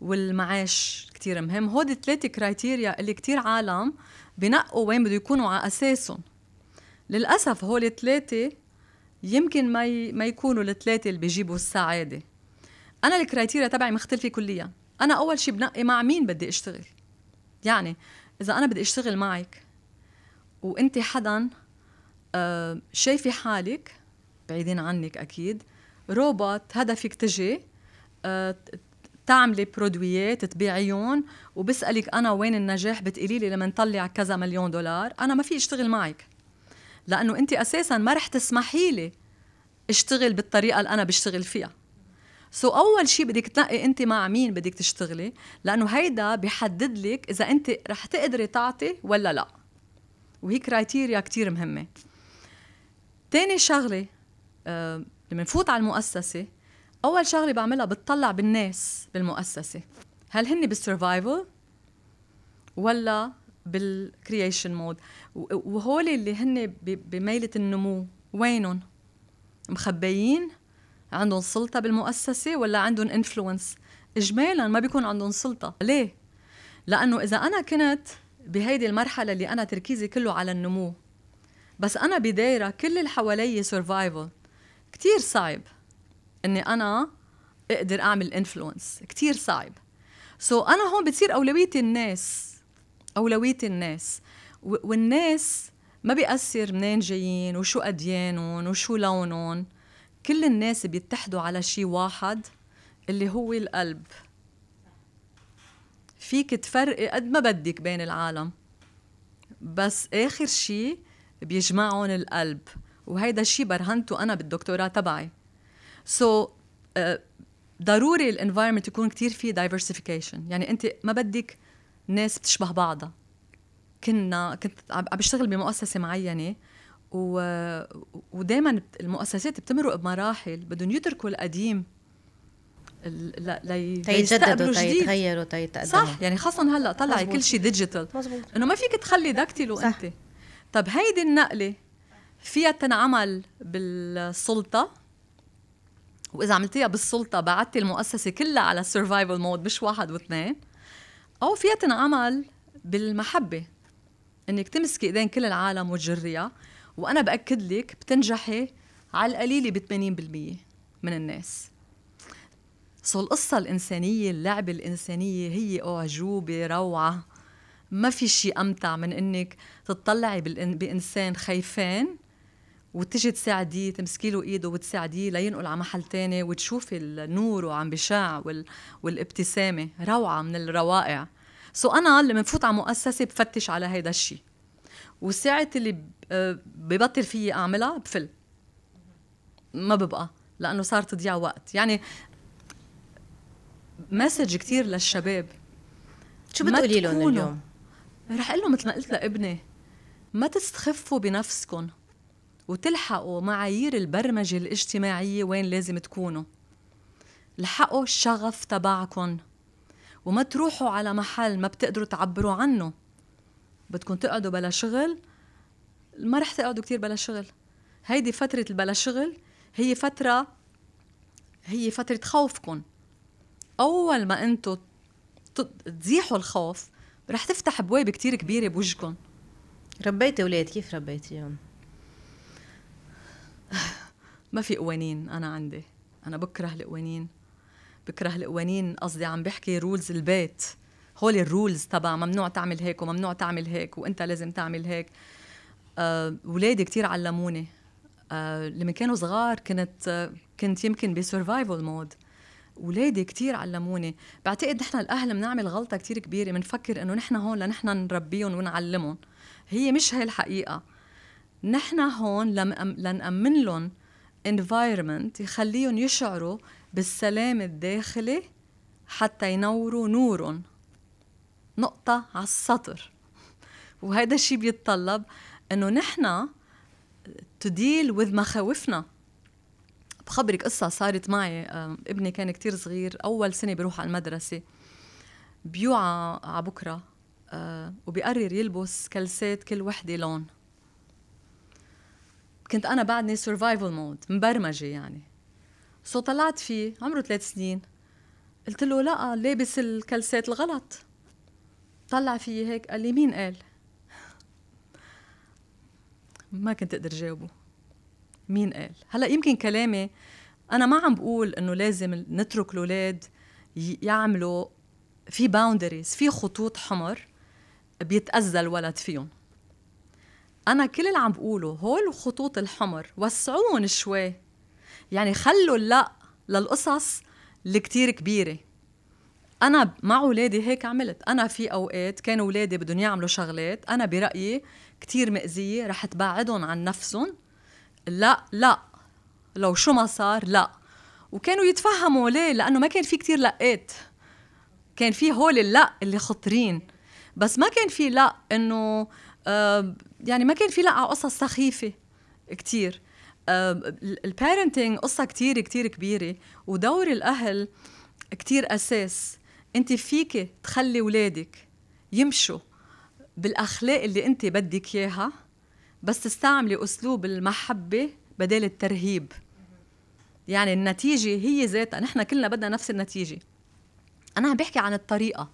والمعاش كتير مهم هودي ثلاثة كرايتيريا اللي كتير عالم بنقوا وين بده يكونوا على اساسهم للاسف هول الثلاثه يمكن ما ي... ما يكونوا الثلاثه اللي بيجيبوا السعاده انا الكرايتيريا تبعي مختلفه كليا انا اول شيء بنقي مع مين بدي اشتغل يعني اذا انا بدي اشتغل معك وانت حدا آه، شايفه حالك بعيدين عنك اكيد روبوت هدفك تجي آه، تعملي برودويات تبيعيهم وبسالك انا وين النجاح بتقولي لي لما نطلع كذا مليون دولار انا ما في اشتغل معك لانه انت اساسا ما رح تسمحي لي اشتغل بالطريقه اللي انا بشتغل فيها سو so, اول شيء بدك تنقي انت مع مين بدك تشتغلي لانه هيدا بيحدد لك اذا انت رح تقدري تعطي ولا لا وهي كرايتيريا كتير مهمه تاني شغله آه لما نفوت على المؤسسه اول شغله بعملها بتطلع بالناس بالمؤسسه هل هن بالسرفايفل ولا بالكرييشن مود وهول اللي هن بميله النمو وينهم مخبيين عندهم سلطه بالمؤسسه ولا عندهم انفلونس اجمالا ما بيكون عندهم سلطه ليه لانه اذا انا كنت بهيدي المرحله اللي انا تركيزي كله على النمو بس انا بدايره كل اللي حوالي سرفايفل كثير صعب اني انا اقدر اعمل انفلونس كثير صعب سو so انا هون بتصير اولويتي الناس اولويتي الناس والناس ما بيأثر منين جايين وشو أديانهم وشو لونهم كل الناس بيتحدوا على شيء واحد اللي هو القلب فيك تفرقي قد ما بدك بين العالم بس آخر شيء بيجمعهم القلب وهيدا الشيء برهنته انا بالدكتوراه تبعي سو آه، ضروري الانفايرمنت يكون كتير فيه دايفرسيفيكيشن يعني انت ما بدك ناس بتشبه بعضها كنا كنت عم بشتغل بمؤسسه معينه و... ودائما المؤسسات بتمرق بمراحل بدهم يتركوا القديم ل... لي... ليستقبلوا جديد تيتغيروا تيتقدموا صح يعني خاصة هلا طلعي كل شيء ديجيتال انه ما فيك تخلي داكتيلو انت طب هيدي النقله فيها تنعمل بالسلطه واذا عملتيها بالسلطه بعتي المؤسسه كلها على السرفايفل مود مش واحد واثنين او فيها تنعمل بالمحبه انك تمسكي ايدين كل العالم وتجريها وانا باكد لك بتنجحي على القليله ب 80% من الناس سو القصة الإنسانية اللعبة الإنسانية هي أعجوبة روعة ما في شيء امتع من انك تطلعي بانسان خيفان وتجي تساعديه تمسكي له ايده وتساعديه لينقل على محل تاني وتشوفي النور وعم بشع وال... والابتسامه روعه من الروائع سو انا لما بفوت على مؤسسه بفتش على هيدا الشيء وساعة اللي آه، ببطل فيي اعملها بفل ما ببقى لانه صار تضيع وقت يعني مسج كتير للشباب شو بتقولي لهم اليوم رح اقول له مثل ما قلت لابني ما تستخفوا بنفسكم وتلحقوا معايير البرمجة الاجتماعية وين لازم تكونوا لحقوا الشغف تبعكم وما تروحوا على محل ما بتقدروا تعبروا عنه بدكم تقعدوا بلا شغل ما رح تقعدوا كتير بلا شغل هيدي فترة البلا شغل هي فترة هي فترة خوفكم أول ما أنتوا تزيحوا الخوف رح تفتح بواب كتير كبيره بوجهكم ربيتي اولاد كيف ربيتيهم ما في قوانين انا عندي انا بكره القوانين بكره القوانين قصدي عم بحكي رولز البيت هول الرولز تبع ممنوع تعمل هيك وممنوع تعمل هيك وانت لازم تعمل هيك أه ولادي كتير علموني أه لما كانوا صغار كنت آه، كنت يمكن بسرفايفل مود اولادي كثير علموني بعتقد نحن الاهل بنعمل غلطه كثير كبيره بنفكر انه نحن هون لنحن نربيهم ونعلمهم هي مش هي الحقيقه نحن هون لنأمن لهم انفايرمنت يخليهم يشعروا بالسلام الداخلي حتى ينوروا نورهم نقطة على السطر وهذا الشيء بيتطلب انه نحن تديل وذ مخاوفنا بخبرك قصة صارت معي آه، ابني كان كتير صغير أول سنة بروح على المدرسة بيوعى على بكرة آه، وبقرر يلبس كلسات كل وحدة لون كنت أنا بعدني سرفايفل مود مبرمجة يعني سو طلعت فيه عمره ثلاث سنين قلت له لا لابس الكلسات الغلط طلع فيي هيك قال لي مين قال ما كنت اقدر جاوبه مين قال هلا يمكن كلامي انا ما عم بقول انه لازم نترك الاولاد يعملوا في باوندريز في خطوط حمر بيتأذى الولد فيهم انا كل اللي عم بقوله هول الخطوط الحمر وسعوهم شوي يعني خلوا لا للقصص اللي كبيره انا مع اولادي هيك عملت انا في اوقات كانوا اولادي بدهم يعملوا شغلات انا برايي كتير مأذيه رح تبعدهم عن نفسهم لا لا لو شو ما صار لا وكانوا يتفهموا ليه لانه ما كان في كتير لقات كان في هول لا اللي خطرين بس ما كان في لا انه آه، يعني ما كان في لا على قصص سخيفه كتير البيرنتنج آه، البارنتينج قصة كتير كتير كبيرة ودور الأهل كتير أساس أنت فيك تخلي ولادك يمشوا بالأخلاق اللي أنت بدك إياها بس تستعملي اسلوب المحبه بدل الترهيب يعني النتيجه هي ذاتها نحن كلنا بدنا نفس النتيجه انا عم بحكي عن الطريقه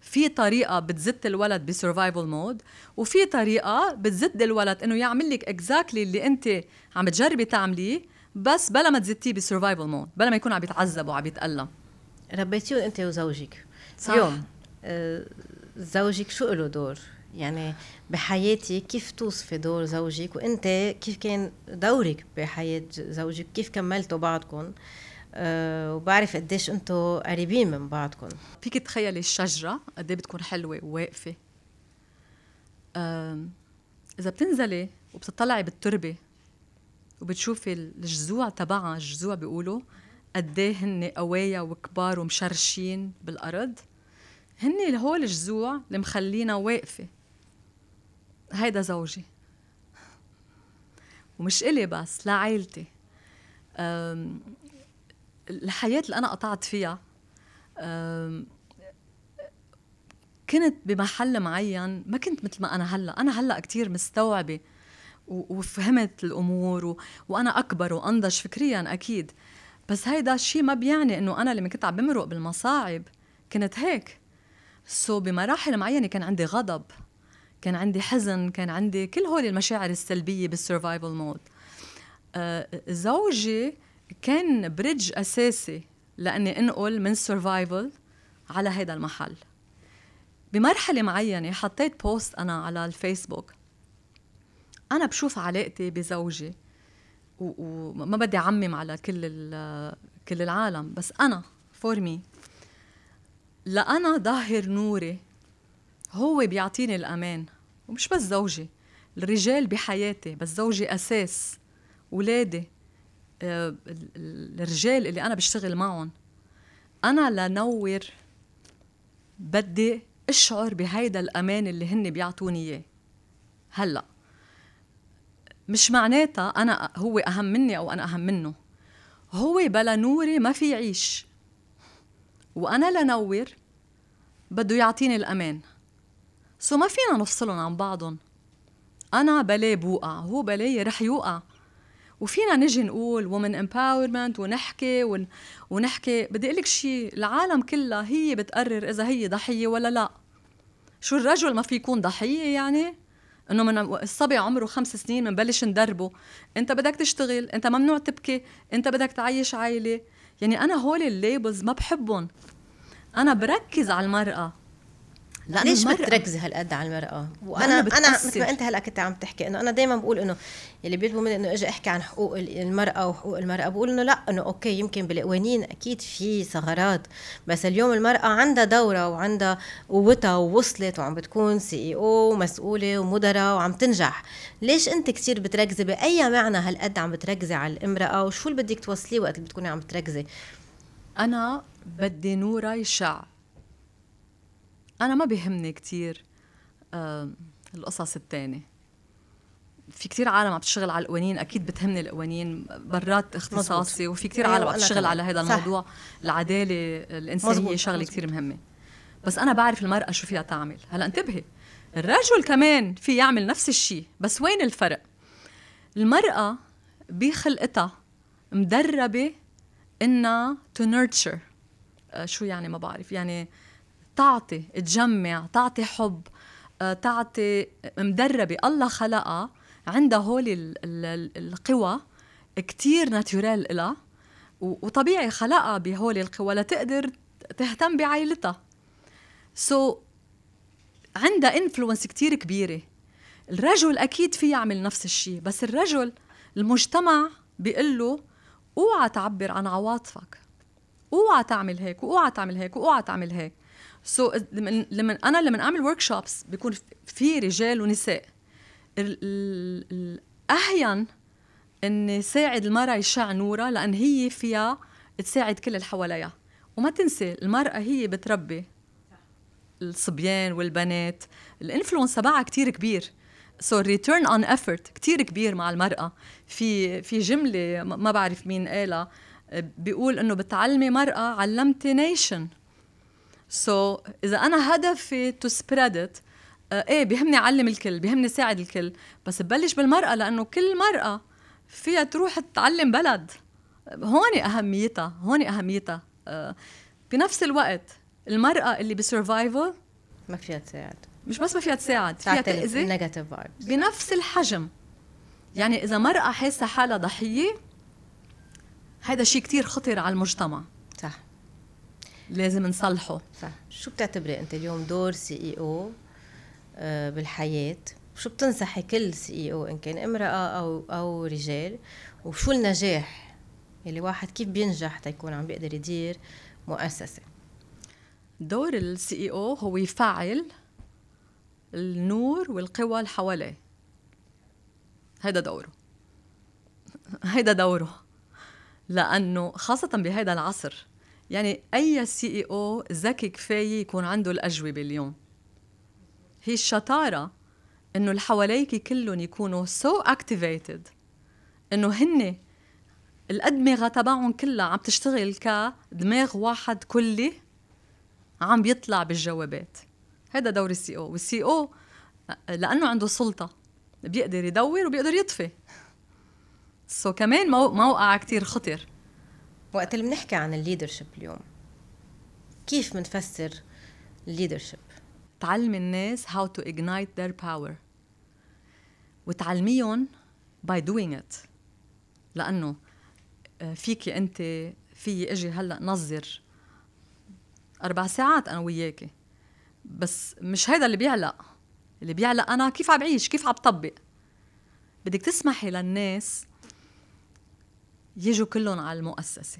في طريقه بتزت الولد بسرفايفل مود وفي طريقه بتزت الولد انه يعمل لك اكزاكتلي اللي انت عم تجربي تعمليه بس بلا ما تزتيه بسرفايفل مود بلا ما يكون عم يتعذب وعم يتالم ربيتيه انت وزوجك صح. اليوم آه، زوجك شو له دور يعني بحياتي كيف توصفي دور زوجك وانت كيف كان دورك بحياه زوجك كيف كملتوا بعضكم أه وبعرف قديش انتم قريبين من بعضكم فيك تخيلي الشجره قد إيه بتكون حلوه وواقفه اذا بتنزلي وبتطلعي بالتربه وبتشوفي الجذوع تبعها الجذوع بيقولوا قد إيه هن قوايا وكبار ومشرشين بالارض هن هول الجذوع اللي مخلينا واقفه هيدا زوجي ومش إلي بس لعائلتي الحياة اللي أنا قطعت فيها كنت بمحل معين ما كنت مثل ما أنا هلأ أنا هلأ كتير مستوعبة وفهمت الأمور و... وأنا أكبر وأنضج فكريا أكيد بس هيدا الشيء ما بيعني إنه أنا لما كنت عم بمرق بالمصاعب كنت هيك سو بمراحل معينة كان عندي غضب كان عندي حزن كان عندي كل هول المشاعر السلبية بالسرفايفل آه، مود زوجي كان بريدج أساسي لأني أنقل من سرفايفل على هذا المحل بمرحلة معينة حطيت بوست أنا على الفيسبوك أنا بشوف علاقتي بزوجي وما بدي أعمم على كل كل العالم بس أنا فور مي لأنا ظاهر نوري هو بيعطيني الأمان ومش بس زوجي الرجال بحياتي بس زوجي أساس ولادي آه، الرجال اللي أنا بشتغل معهم أنا لنور بدي أشعر بهيدا الأمان اللي هن بيعطوني إياه هلأ مش معناتها أنا هو أهم مني أو أنا أهم منه هو بلا نوري ما في يعيش وأنا لنور بده يعطيني الأمان سو ما فينا نفصلهم عن بعضهم انا بلاه بوقع هو بلاي رح يوقع وفينا نجي نقول ومن امباورمنت ونحكي ون... ونحكي بدي اقول لك شيء العالم كلها هي بتقرر اذا هي ضحيه ولا لا شو الرجل ما في يكون ضحيه يعني انه من الصبي عمره خمس سنين بنبلش ندربه انت بدك تشتغل انت ممنوع تبكي انت بدك تعيش عائله يعني انا هول الليبلز ما بحبهم انا بركز على المراه لأن ليش ما بتركزي هالقد على المرأة؟ وانا انا مثل ما انت هلا كنت عم تحكي انه انا دائما بقول انه يلي بيطلبوا مني انه اجي احكي عن حقوق المرأة وحقوق المرأة بقول انه لا انه اوكي يمكن بالقوانين اكيد في ثغرات بس اليوم المرأة عندها دورة وعندها قوتها ووصلت وعم بتكون سي اي او ومسؤولة ومدراء وعم تنجح ليش انت كثير بتركزي باي معنى هالقد عم بتركزي على الامرأة وشو اللي بدك توصليه وقت اللي بتكوني عم تركزي؟ انا بدي نورا يشع انا ما بيهمني كثير آه القصص الثانيه في كثير عالم عم تشتغل على القوانين اكيد بتهمني القوانين برات اختصاصي وفي كثير أيوة، عالم عم تشتغل على هذا الموضوع العداله الانسانيه شغله كثير مهمه بس انا بعرف المراه شو فيها تعمل هلا انتبهي الرجل كمان في يعمل نفس الشيء بس وين الفرق المراه بخلقتها مدربه انها تو آه، شو يعني ما بعرف يعني آه تعطي تجمع تعطي حب آه، تعطي مدربة الله خلقها عندها هول القوى كتير ناتورال إلها وطبيعي خلقها بهول القوى لتقدر تهتم بعائلتها سو so, عندها انفلونس كتير كبيرة الرجل أكيد في يعمل نفس الشيء بس الرجل المجتمع بيقول له اوعى تعبر عن عواطفك اوعى تعمل هيك واوعى تعمل هيك واوعى تعمل هيك سو so, uh, لما لما انا لما اعمل ورك شوبس بيكون في رجال ونساء الاهين اني ساعد المراه يشع نورها لان هي فيها تساعد كل اللي حواليها وما تنسي المراه هي بتربي الصبيان والبنات الانفلونس تبعها كتير كبير سو ريتيرن اون ايفورت كثير كبير مع المراه في في جمله ما بعرف مين قالها بيقول انه بتعلمي مراه علمتي نيشن سو so, اذا انا هدفي تو سبريد ات ايه بيهمني اعلم الكل بيهمني ساعد الكل بس ببلش بالمراه لانه كل مراه فيها تروح تعلم بلد هون اهميتها هون اهميتها آه، بنفس الوقت المراه اللي بسرفايفل ما فيها تساعد مش بس ما فيها تساعد فيها تاذي بنفس الحجم يعني اذا مراه حاسه حالها ضحيه هذا شيء كتير خطر على المجتمع لازم نصلحه صح شو بتعتبري انت اليوم دور سي اي او بالحياه شو بتنصحي كل سي اي او ان كان امراه او او رجال وشو النجاح اللي واحد كيف بينجح تيكون عم بيقدر يدير مؤسسه دور السي اي او e هو يفعل النور والقوى اللي حواليه هيدا دوره هيدا دوره لانه خاصه بهيدا العصر يعني اي سي اي او ذكي كفايه يكون عنده الاجوبه اليوم هي الشطاره انه اللي حواليك كلهم يكونوا سو so اكتيفيتد انه هن الادمغه تبعهم كلها عم تشتغل كدماغ واحد كلي عم بيطلع بالجوابات هذا دور السي او e والسي او e لانه عنده سلطه بيقدر يدور وبيقدر يطفي سو so كمان موقع كتير خطر وقت اللي بنحكي عن الليدرشيب اليوم كيف بنفسر الليدرشيب تعلم الناس how to ignite their power وتعلميهم by doing it لأنه آه، فيكي أنت في أجي هلأ نظر أربع ساعات أنا وياكي بس مش هيدا اللي بيعلق اللي بيعلق أنا كيف عم بعيش كيف عم بطبق بدك تسمحي للناس يجوا كلهم على المؤسسة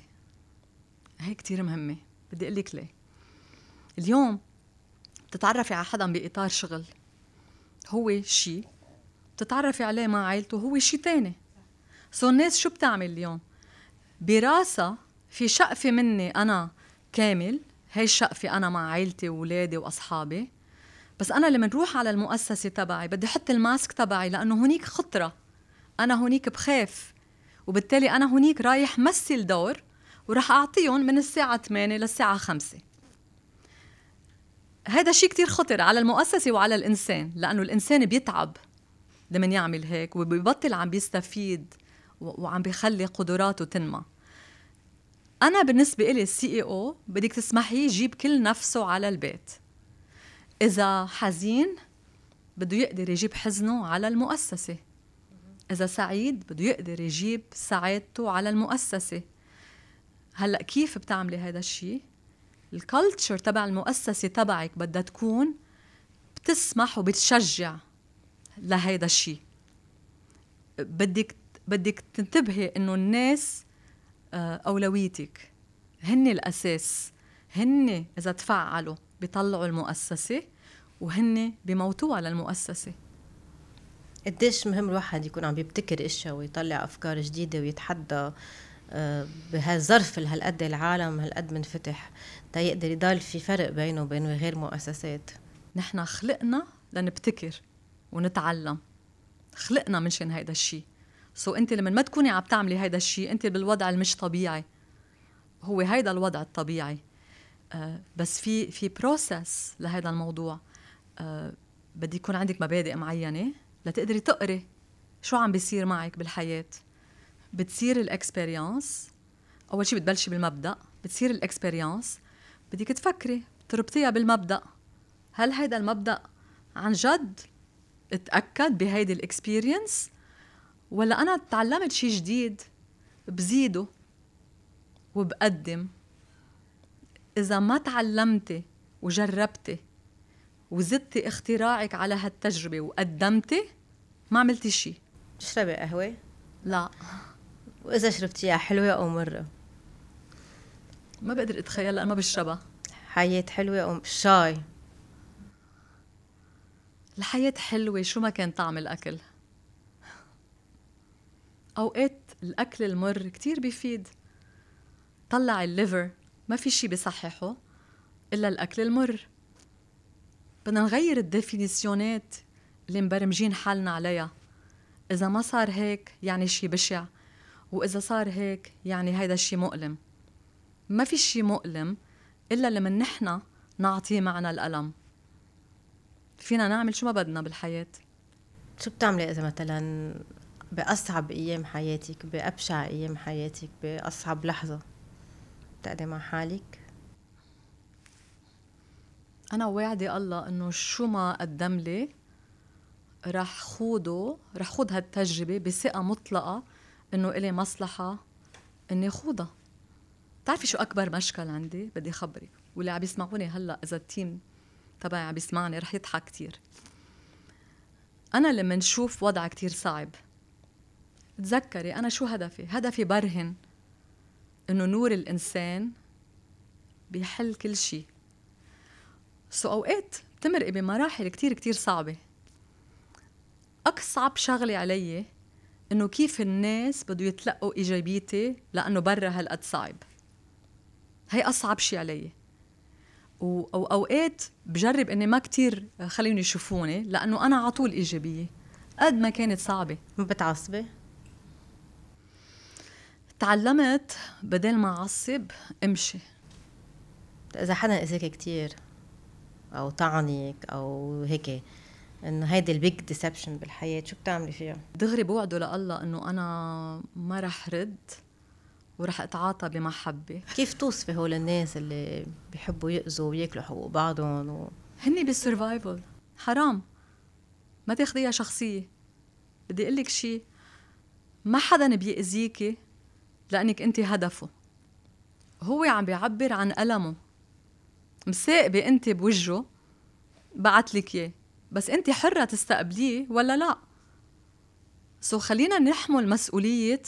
هي كتير مهمة بدي أقول لك ليه اليوم بتتعرفي على حدا بإطار شغل هو شيء بتتعرفي عليه مع عائلته هو شيء تاني سو الناس شو بتعمل اليوم براسة في شقفة مني أنا كامل هي الشقفة أنا مع عائلتي وولادي وأصحابي بس أنا لما نروح على المؤسسة تبعي بدي أحط الماسك تبعي لأنه هنيك خطرة أنا هنيك بخاف وبالتالي انا هنيك رايح مثل دور وراح اعطيهم من الساعه 8 للساعه 5 هذا شيء كتير خطر على المؤسسة وعلى الإنسان لأنه الإنسان بيتعب لمن يعمل هيك وبيبطل عم بيستفيد وعم بيخلي قدراته تنمى أنا بالنسبة إلي السي إي أو e بدك تسمحيه يجيب كل نفسه على البيت إذا حزين بده يقدر يجيب حزنه على المؤسسة إذا سعيد بده يقدر يجيب سعادته على المؤسسة هلا كيف بتعملي هذا الشيء؟ الكالتشر تبع المؤسسة تبعك بدها تكون بتسمح وبتشجع لهيدا الشيء بدك بدك تنتبهي انه الناس آه، اولويتك هن الاساس هن اذا تفعلوا بيطلعوا المؤسسه وهن بموتوها للمؤسسه قديش مهم الواحد يكون عم يبتكر اشياء ويطلع افكار جديده ويتحدى آه، بهالظرف اللي هالقد العالم هالقد منفتح تا يقدر يضل في فرق بينه وبين غير مؤسسات نحن خلقنا لنبتكر ونتعلم خلقنا منشان هيدا الشيء سو انت لما ما تكوني عم تعملي هيدا الشيء انت بالوضع المش طبيعي هو هيدا الوضع الطبيعي آه، بس في في بروسس لهذا الموضوع آه، بدي يكون عندك مبادئ معينه لتقدري تقري شو عم بيصير معك بالحياه بتصير الاكسبيرينس اول شي بتبلشي بالمبدا بتصير الاكسبيرينس بدك تفكري تربطيها بالمبدا هل هيدا المبدا عن جد اتاكد بهيدي الاكسبيرينس ولا انا تعلمت شي جديد بزيده وبقدم اذا ما تعلمتي وجربتي وزدتي اختراعك على هالتجربه وقدمتي ما عملتي شيء تشربي قهوة؟ لا وإذا شربتيها حلوة أو مرة؟ ما بقدر أتخيل لأن ما بشربها حياة حلوة أو شاي؟ الحياة حلوة شو ما كان طعم الأكل أوقات الأكل المر كتير بيفيد طلع الليفر ما في شي بصححه إلا الأكل المر بدنا نغير الديفينيسيونات اللي مبرمجين حالنا عليها إذا ما صار هيك يعني شي بشع وإذا صار هيك يعني هيدا الشي مؤلم ما في شي مؤلم إلا لما نحنا نعطيه معنى الألم فينا نعمل شو ما بدنا بالحياة شو بتعملي إذا مثلا بأصعب أيام حياتك بأبشع أيام حياتك بأصعب لحظة بتقعدي مع حالك أنا واعدة الله إنه شو ما قدم لي رح خوضه رح خوض هالتجربة بثقة مطلقة إنه إلي مصلحة إني خوضها بتعرفي شو أكبر مشكل عندي بدي خبرك واللي عم يسمعوني هلا إذا التيم تبعي عم يسمعني رح يضحك كتير أنا لما نشوف وضع كتير صعب تذكري أنا شو هدفي هدفي برهن إنه نور الإنسان بيحل كل شيء سو أوقات بتمرقي بمراحل كتير كتير صعبة اصعب شغله علي انه كيف الناس بده يتلقوا ايجابيتي لانه برا هالقد صعب هي اصعب شيء علي واوقات بجرب اني ما كتير خليهم يشوفوني لانه انا على طول ايجابيه قد ما كانت صعبه ما بتعصبي تعلمت بدل ما اعصب امشي اذا حدا اذاك كتير او طعنك او هيك انه هيدي البيج ديسبشن بالحياه شو بتعملي فيها دغري بوعده لله انه انا ما رح رد ورح اتعاطى بمحبه كيف توصفي هول الناس اللي بيحبوا ياذوا وياكلوا حقوق بعضهم و... هن بالسرفايفل حرام ما تاخذيها شخصيه بدي اقول لك شيء ما حدا بيأذيكي لانك انت هدفه هو عم بيعبر عن ألمه مساقبة انت بوجهه بعت لك اياه بس انت حره تستقبليه ولا لا سو خلينا نحمل مسؤوليه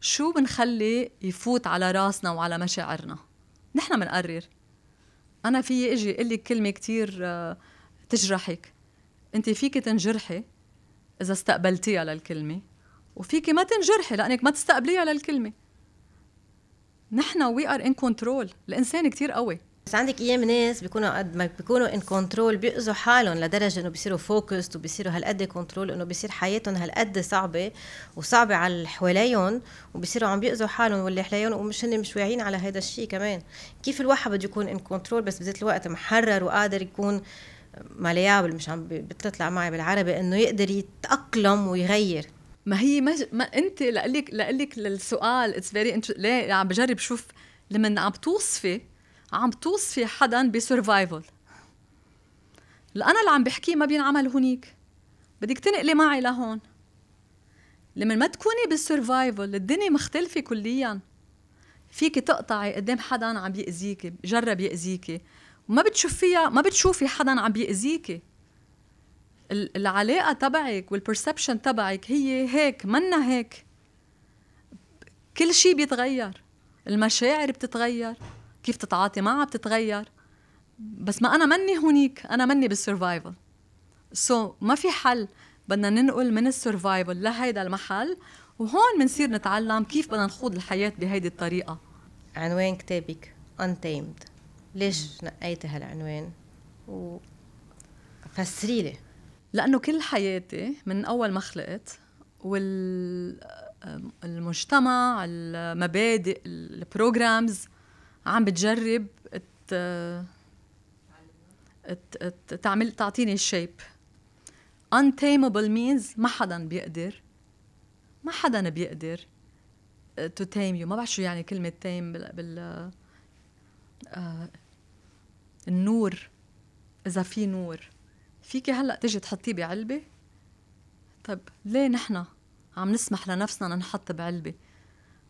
شو بنخلي يفوت على راسنا وعلى مشاعرنا نحن بنقرر انا في اجي اقول لك كلمه كثير آه، تجرحك انت فيك تنجرحي اذا استقبلتيها للكلمه وفيك ما تنجرحي لانك ما تستقبليها للكلمه نحن وي ار ان كنترول الانسان كثير قوي بس عندك ايام ناس بيكونوا قد ما بيكونوا ان كنترول بيأذوا حالهم لدرجه انه بيصيروا فوكست وبيصيروا هالقد كنترول انه بيصير حياتهم هالقد صعبه وصعبه على اللي حواليهم وبيصيروا عم بيأذوا حالهم واللي حواليهم ومش هن مش واعيين على هذا الشيء كمان كيف الواحد بده يكون ان كنترول بس بذات الوقت محرر وقادر يكون ماليابل مش عم بتطلع معي بالعربي انه يقدر يتاقلم ويغير ما هي ج... ما انت لقلك لقلك للسؤال اتس فيري ليه عم بجرب شوف لما عم توصفي عم توصفي حدا بسرفايفل انا اللي عم بحكيه ما بينعمل هونيك بدك تنقلي معي لهون لما ما تكوني بالسرفايفل الدنيا مختلفة كليا فيك تقطعي قدام حدا عم يأذيكي جرب يأذيكي وما بتشوفيها ما بتشوفي حدا عم يأذيكي العلاقة تبعك والبرسبشن تبعك هي هيك منا هيك كل شيء بيتغير المشاعر بتتغير كيف تتعاطي معها بتتغير بس ما انا مني هونيك انا مني بالسرفايفل سو so, ما في حل بدنا ننقل من السرفايفل لهيدا المحل وهون بنصير نتعلم كيف بدنا نخوض الحياة بهيدي الطريقة عنوان كتابك Untamed ليش نقيتي هالعنوان و فسري لي لأنه كل حياتي من أول ما خلقت والمجتمع المبادئ البروجرامز عم بتجرب تعمل تعطيني الشيب untamable means ما حدا بيقدر ما حدا بيقدر to tame you ما بعرف شو يعني كلمة tame بال, بال... آه، النور إذا في نور فيك هلا تجي تحطيه بعلبة طيب ليه نحن عم نسمح لنفسنا ننحط بعلبة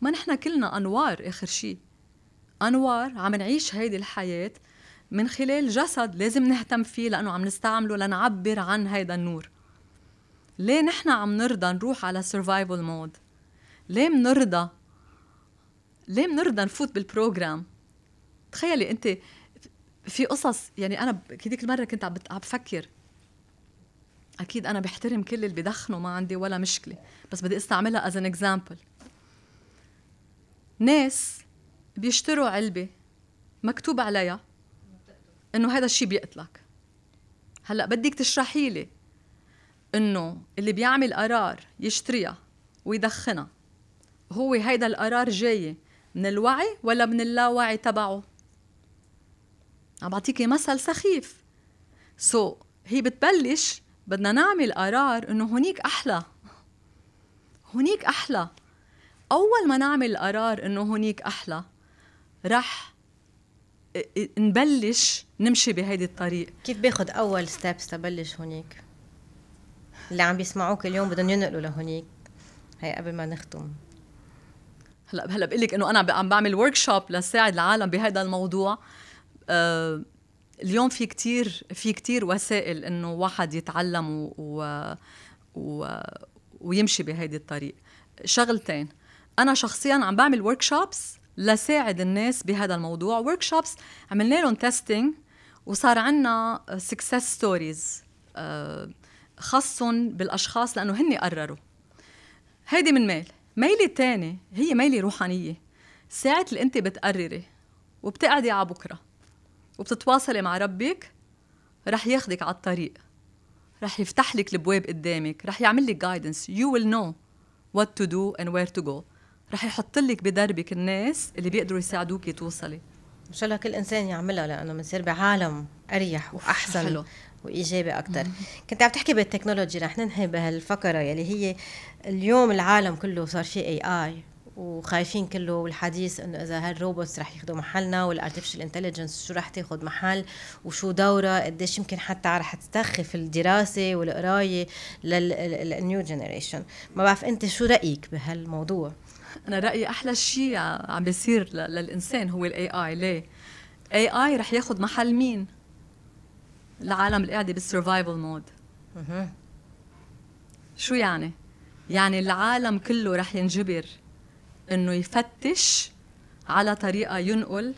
ما نحن كلنا أنوار آخر شيء انوار عم نعيش هيدي الحياه من خلال جسد لازم نهتم فيه لانه عم نستعمله لنعبر عن هيدا النور ليه نحن عم نرضى نروح على سرفايفل مود ليه منرضى ليه منرضى نفوت بالبروجرام تخيلي انت في قصص يعني انا هذيك المره كنت عم بفكر اكيد انا بحترم كل اللي بدخنوا ما عندي ولا مشكله بس بدي استعملها از ان اكزامبل ناس بيشتروا علبه مكتوب عليها انه هذا الشيء بيقتلك هلا بدك تشرحي لي انه اللي بيعمل قرار يشتريها ويدخنها هو هيدا القرار جاي من الوعي ولا من اللاوعي تبعه عم بعطيكي مثل سخيف سو so, هي بتبلش بدنا نعمل قرار انه هونيك احلى هونيك احلى اول ما نعمل قرار انه هونيك احلى رح آه، آه، نبلش نمشي بهيدي الطريق كيف باخذ اول ستيبس تبلش هونيك اللي عم بيسمعوك اليوم بدهم ينقلوا لهونيك هي قبل ما نختم هلا هلا بقول لك انه انا عم بعمل ورك شوب لساعد العالم بهذا الموضوع آه اليوم في كتير في كتير وسائل انه واحد يتعلم و, و, و ويمشي بهيدي الطريق شغلتين انا شخصيا عم بعمل ورك شوبس لساعد الناس بهذا الموضوع ورك شوبس عملنا لهم تيستينج وصار عندنا سكسس ستوريز خاصهم بالاشخاص لانه هن قرروا هيدي من ميل ميلة الثاني هي ميلة روحانية ساعة اللي انت بتقرري وبتقعدي على بكره وبتتواصلي مع ربك رح ياخدك على الطريق رح يفتح لك البواب قدامك رح يعمل لك جايدنس يو ويل نو وات تو دو اند وير تو جو رح يحط لك بدربك الناس اللي بيقدروا يساعدوك توصلي ان شاء الله كل انسان يعملها لانه بنصير بعالم اريح واحسن حلو. وايجابي اكثر كنت عم تحكي بالتكنولوجي رح ننهي بهالفقره يلي هي اليوم العالم كله صار في اي اي وخايفين كله والحديث انه اذا هالروبوتس رح ياخذوا محلنا والارتفيشال انتليجنس شو رح تاخذ محل وشو دورها قديش يمكن حتى رح تستخف الدراسه والقرايه للنيو جنريشن ما بعرف انت شو رايك بهالموضوع انا رايي احلى شيء عم بيصير للانسان هو الاي اي ليه اي اي رح ياخذ محل مين العالم اللي قاعده بالسرفايفل مود شو يعني يعني العالم كله رح ينجبر انه يفتش على طريقه ينقل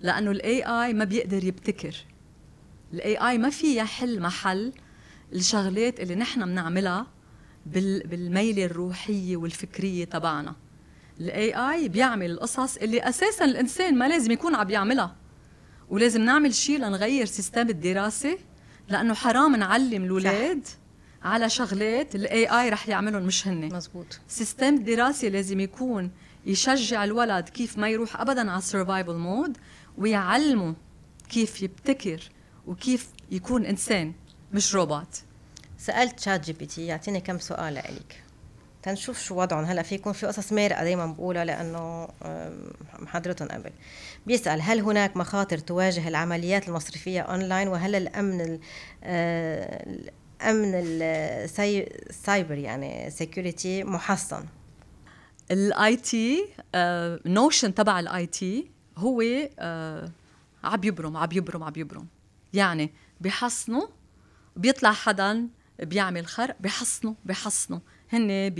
لانه الاي اي ما بيقدر يبتكر الاي اي ما في يحل محل الشغلات اللي نحن بنعملها بالميلة الروحية والفكرية تبعنا الاي اي بيعمل القصص اللي اساسا الانسان ما لازم يكون عم يعملها ولازم نعمل شيء لنغير سيستم الدراسه لانه حرام نعلم الاولاد على شغلات الاي اي رح يعملهم مش هن مزبوط سيستم الدراسه لازم يكون يشجع الولد كيف ما يروح ابدا على السرفايفل مود ويعلمه كيف يبتكر وكيف يكون انسان مش روبوت سالت شات جي بي تي يعطيني كم سؤال لك تنشوف شو وضعهم هلا في يكون في قصص مارقه دائما بقولها لانه محضرتهم قبل بيسال هل هناك مخاطر تواجه العمليات المصرفيه اونلاين وهل الامن آه، الامن السايبر يعني سيكيورتي محصن الاي تي نوشن تبع الاي تي هو آه، عم يبرم عم يبرم عم يبرم يعني بحصنه بيطلع حدا بيعمل خرق بحصنه بحصنه هن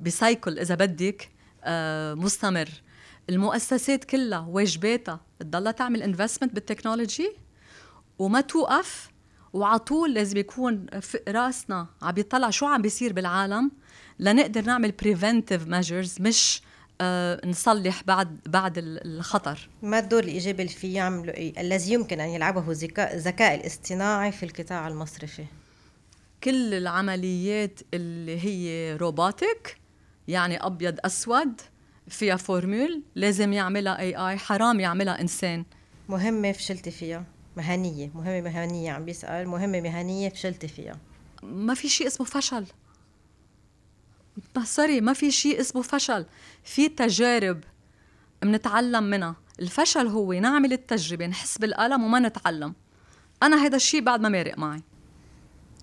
بسايكل آه، اذا بدك آه، مستمر المؤسسات كلها واجباتها تضلها تعمل انفستمنت بالتكنولوجي وما توقف وعلى طول لازم يكون راسنا عم يطلع شو عم بيصير بالعالم لنقدر نعمل بريفنتيف ميجرز مش آه، نصلح بعد بعد الخطر ما الدور الايجابي اللي في يعملوا إيه؟ الذي يمكن ان يلعبه الذكاء الاصطناعي في القطاع المصرفي كل العمليات اللي هي روبوتك يعني ابيض اسود فيها فورمول لازم يعملها اي اي حرام يعملها انسان مهمه فشلتي فيها مهنيه مهمه مهنيه عم بيسال مهمه مهنيه فشلتي فيها ما في شيء اسمه فشل سوري ما في شيء اسمه فشل في تجارب بنتعلم منها الفشل هو نعمل التجربه نحس بالالم وما نتعلم انا هذا الشيء بعد ما مارق معي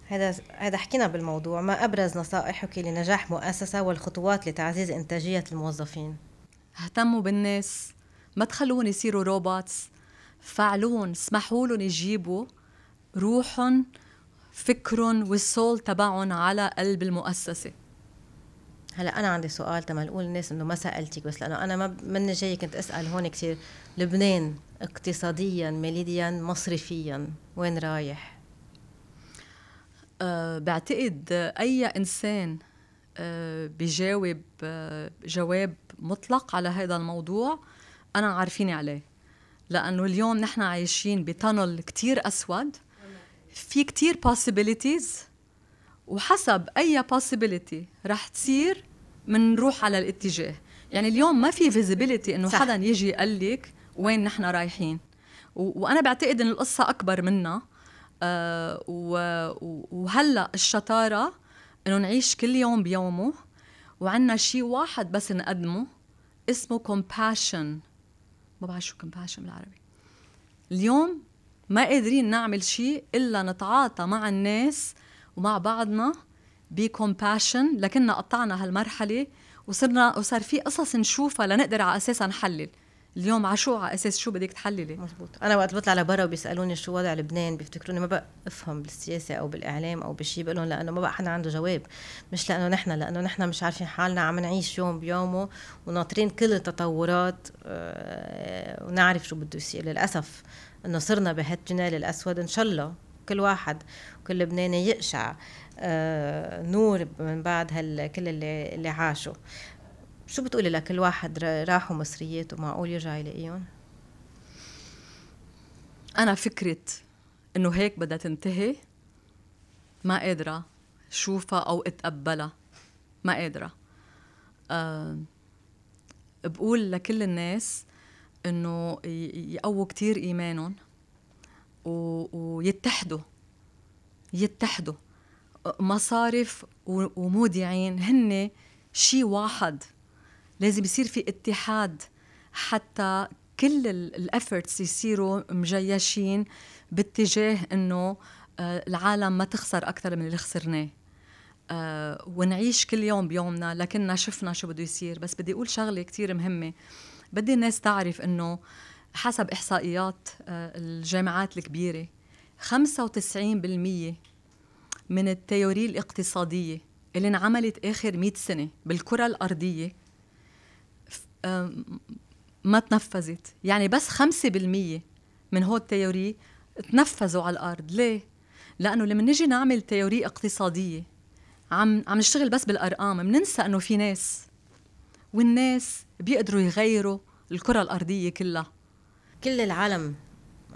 هذا هذا حكينا بالموضوع ما ابرز نصائحك لنجاح مؤسسه والخطوات لتعزيز انتاجيه الموظفين اهتموا بالناس ما تخلون يصيروا روبوتس فعلون اسمحوا لهم يجيبوا روحهم فكرهم والسول تبعهم على قلب المؤسسه هلا انا عندي سؤال تما نقول الناس انه ما سالتك بس لانه انا ما من جاي كنت اسال هون كثير لبنان اقتصاديا ماليا مصرفيا وين رايح آه، بعتقد أي إنسان آه، بجاوب آه، جواب مطلق على هذا الموضوع أنا عارفيني عليه لأنه اليوم نحن عايشين بتنل كتير أسود في كتير possibilities وحسب أي possibility رح تصير منروح على الاتجاه يعني اليوم ما في فيزيبيليتي انه حدا يجي يقلك وين نحن رايحين وانا بعتقد ان القصه اكبر منا آه، وهلا الشطاره انه نعيش كل يوم بيومه وعندنا شيء واحد بس نقدمه اسمه compassion ما بعرف شو compassion بالعربي اليوم ما قادرين نعمل شيء الا نتعاطى مع الناس ومع بعضنا بكومباشن لكننا قطعنا هالمرحله وصرنا وصار في قصص نشوفها لنقدر على اساسها نحلل اليوم على شو على اساس شو بدك تحللي مزبوط انا وقت بطلع لبرا وبيسالوني شو وضع لبنان بيفتكروني ما بقى افهم بالسياسه او بالاعلام او بشيء بقول لهم لانه ما بقى حدا عنده جواب مش لانه نحن لانه نحن مش عارفين حالنا عم نعيش يوم بيومه وناطرين كل التطورات آه، ونعرف شو بده يصير للاسف انه صرنا بهالتونيل الاسود ان شاء الله كل واحد وكل لبناني يقشع آه، نور من بعد هال كل اللي, اللي عاشه شو بتقولي لكل واحد راحوا مصريات ومعقول يرجع يلاقيهم؟ أنا فكرة إنه هيك بدها تنتهي ما قادرة شوفها أو أتقبلها ما قادرة أه بقول لكل الناس إنه يقووا كتير إيمانهم و... ويتحدوا يتحدوا مصارف ومودعين هن شيء واحد لازم يصير في اتحاد حتى كل الافورتس يصيروا مجيشين باتجاه انه آه، العالم ما تخسر اكثر من اللي خسرناه آه، ونعيش كل يوم بيومنا لكننا شفنا شو بده يصير بس بدي اقول شغله كثير مهمه بدي الناس تعرف انه حسب احصائيات آه، الجامعات الكبيره 95% من التيوري الاقتصاديه اللي انعملت اخر 100 سنه بالكره الارضيه ما تنفذت يعني بس 5% من هو التيوري تنفذوا على الارض ليه لانه لما نجي نعمل تيوري اقتصاديه عم عم نشتغل بس بالارقام بننسى انه في ناس والناس بيقدروا يغيروا الكره الارضيه كلها كل العالم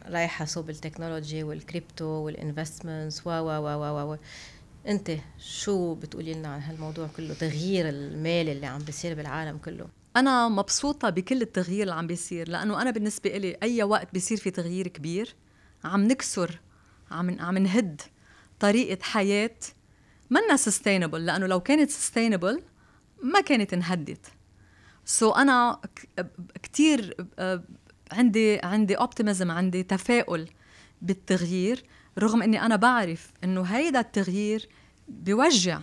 رايحه صوب التكنولوجي والكريبتو والانفستمنتس و و و و انت شو بتقولي لنا عن هالموضوع كله تغيير المال اللي عم بيصير بالعالم كله انا مبسوطه بكل التغيير اللي عم بيصير لانه انا بالنسبه إلي اي وقت بيصير في تغيير كبير عم نكسر عم عم نهد طريقه حياه منا سستينبل لانه لو كانت سستينبل ما كانت انهدت سو so انا كثير آه، عندي عندي اوبتيميزم عندي تفاؤل بالتغيير رغم اني انا بعرف انه هيدا التغيير بيوجع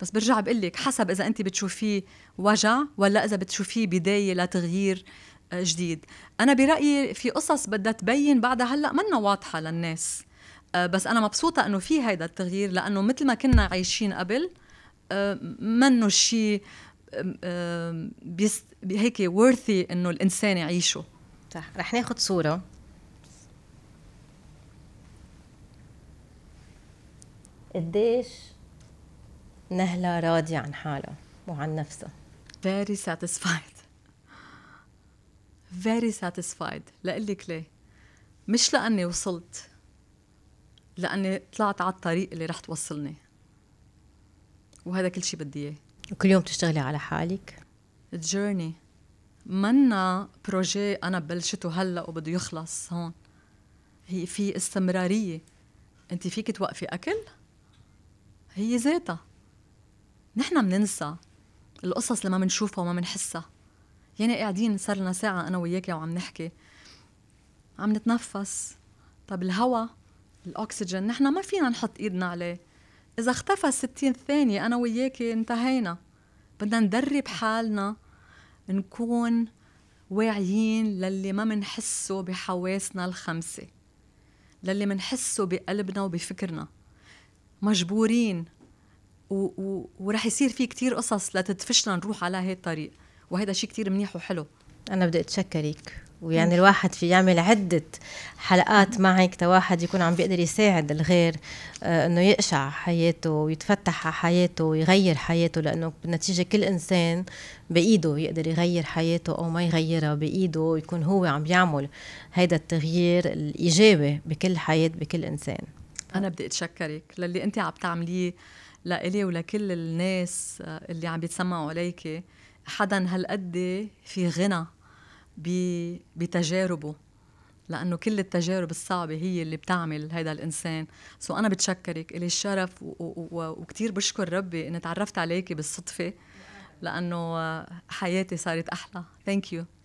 بس برجع بقول لك حسب اذا انت بتشوفيه وجع ولا اذا بتشوفيه بدايه لتغيير آه، جديد انا برايي في قصص بدها تبين بعدها هلا منا واضحه للناس آه، بس انا مبسوطه انه في هيدا التغيير لانه مثل ما كنا عايشين قبل آه، منه شيء هيك ورثي انه الانسان يعيشه صح رح ناخذ صوره قديش نهلة راضية عن حالها وعن نفسها very satisfied very satisfied لقلك ليه مش لأني وصلت لأني طلعت على الطريق اللي رح توصلني وهذا كل شيء بدي إياه وكل يوم تشتغلي على حالك الجيرني منا بروجي أنا بلشته هلأ وبده يخلص هون هي في استمرارية أنت فيك توقفي أكل هي ذاتها نحن بننسى القصص اللي ما بنشوفها وما بنحسها يعني قاعدين صار لنا ساعة أنا وياك وعم نحكي عم نتنفس طب الهواء الأكسجين نحن ما فينا نحط إيدنا عليه إذا اختفى الستين ثانية أنا وياك انتهينا بدنا ندرب حالنا نكون واعيين للي ما منحسه بحواسنا الخمسة للي منحسه بقلبنا وبفكرنا مجبورين و... و... ورح يصير في كتير قصص لتدفشنا نروح على هاي الطريق وهذا شيء كتير منيح وحلو أنا بدي أتشكرك ويعني الواحد في يعمل عدة حلقات معك تواحد يكون عم بيقدر يساعد الغير آه انه يقشع حياته ويتفتح على حياته ويغير حياته لانه بالنتيجة كل انسان بايده يقدر يغير حياته او ما يغيرها بايده ويكون هو عم بيعمل هيدا التغيير الايجابي بكل حياة بكل انسان انا بدي اتشكرك للي انت عم تعمليه لإلي ولكل الناس اللي عم بيتسمعوا عليك حدا هالقد في غنى بتجاربه لانه كل التجارب الصعبه هي اللي بتعمل هذا الانسان سو انا بتشكرك الي الشرف وكثير بشكر ربي اني تعرفت عليكي بالصدفه لانه حياتي صارت احلى ثانك يو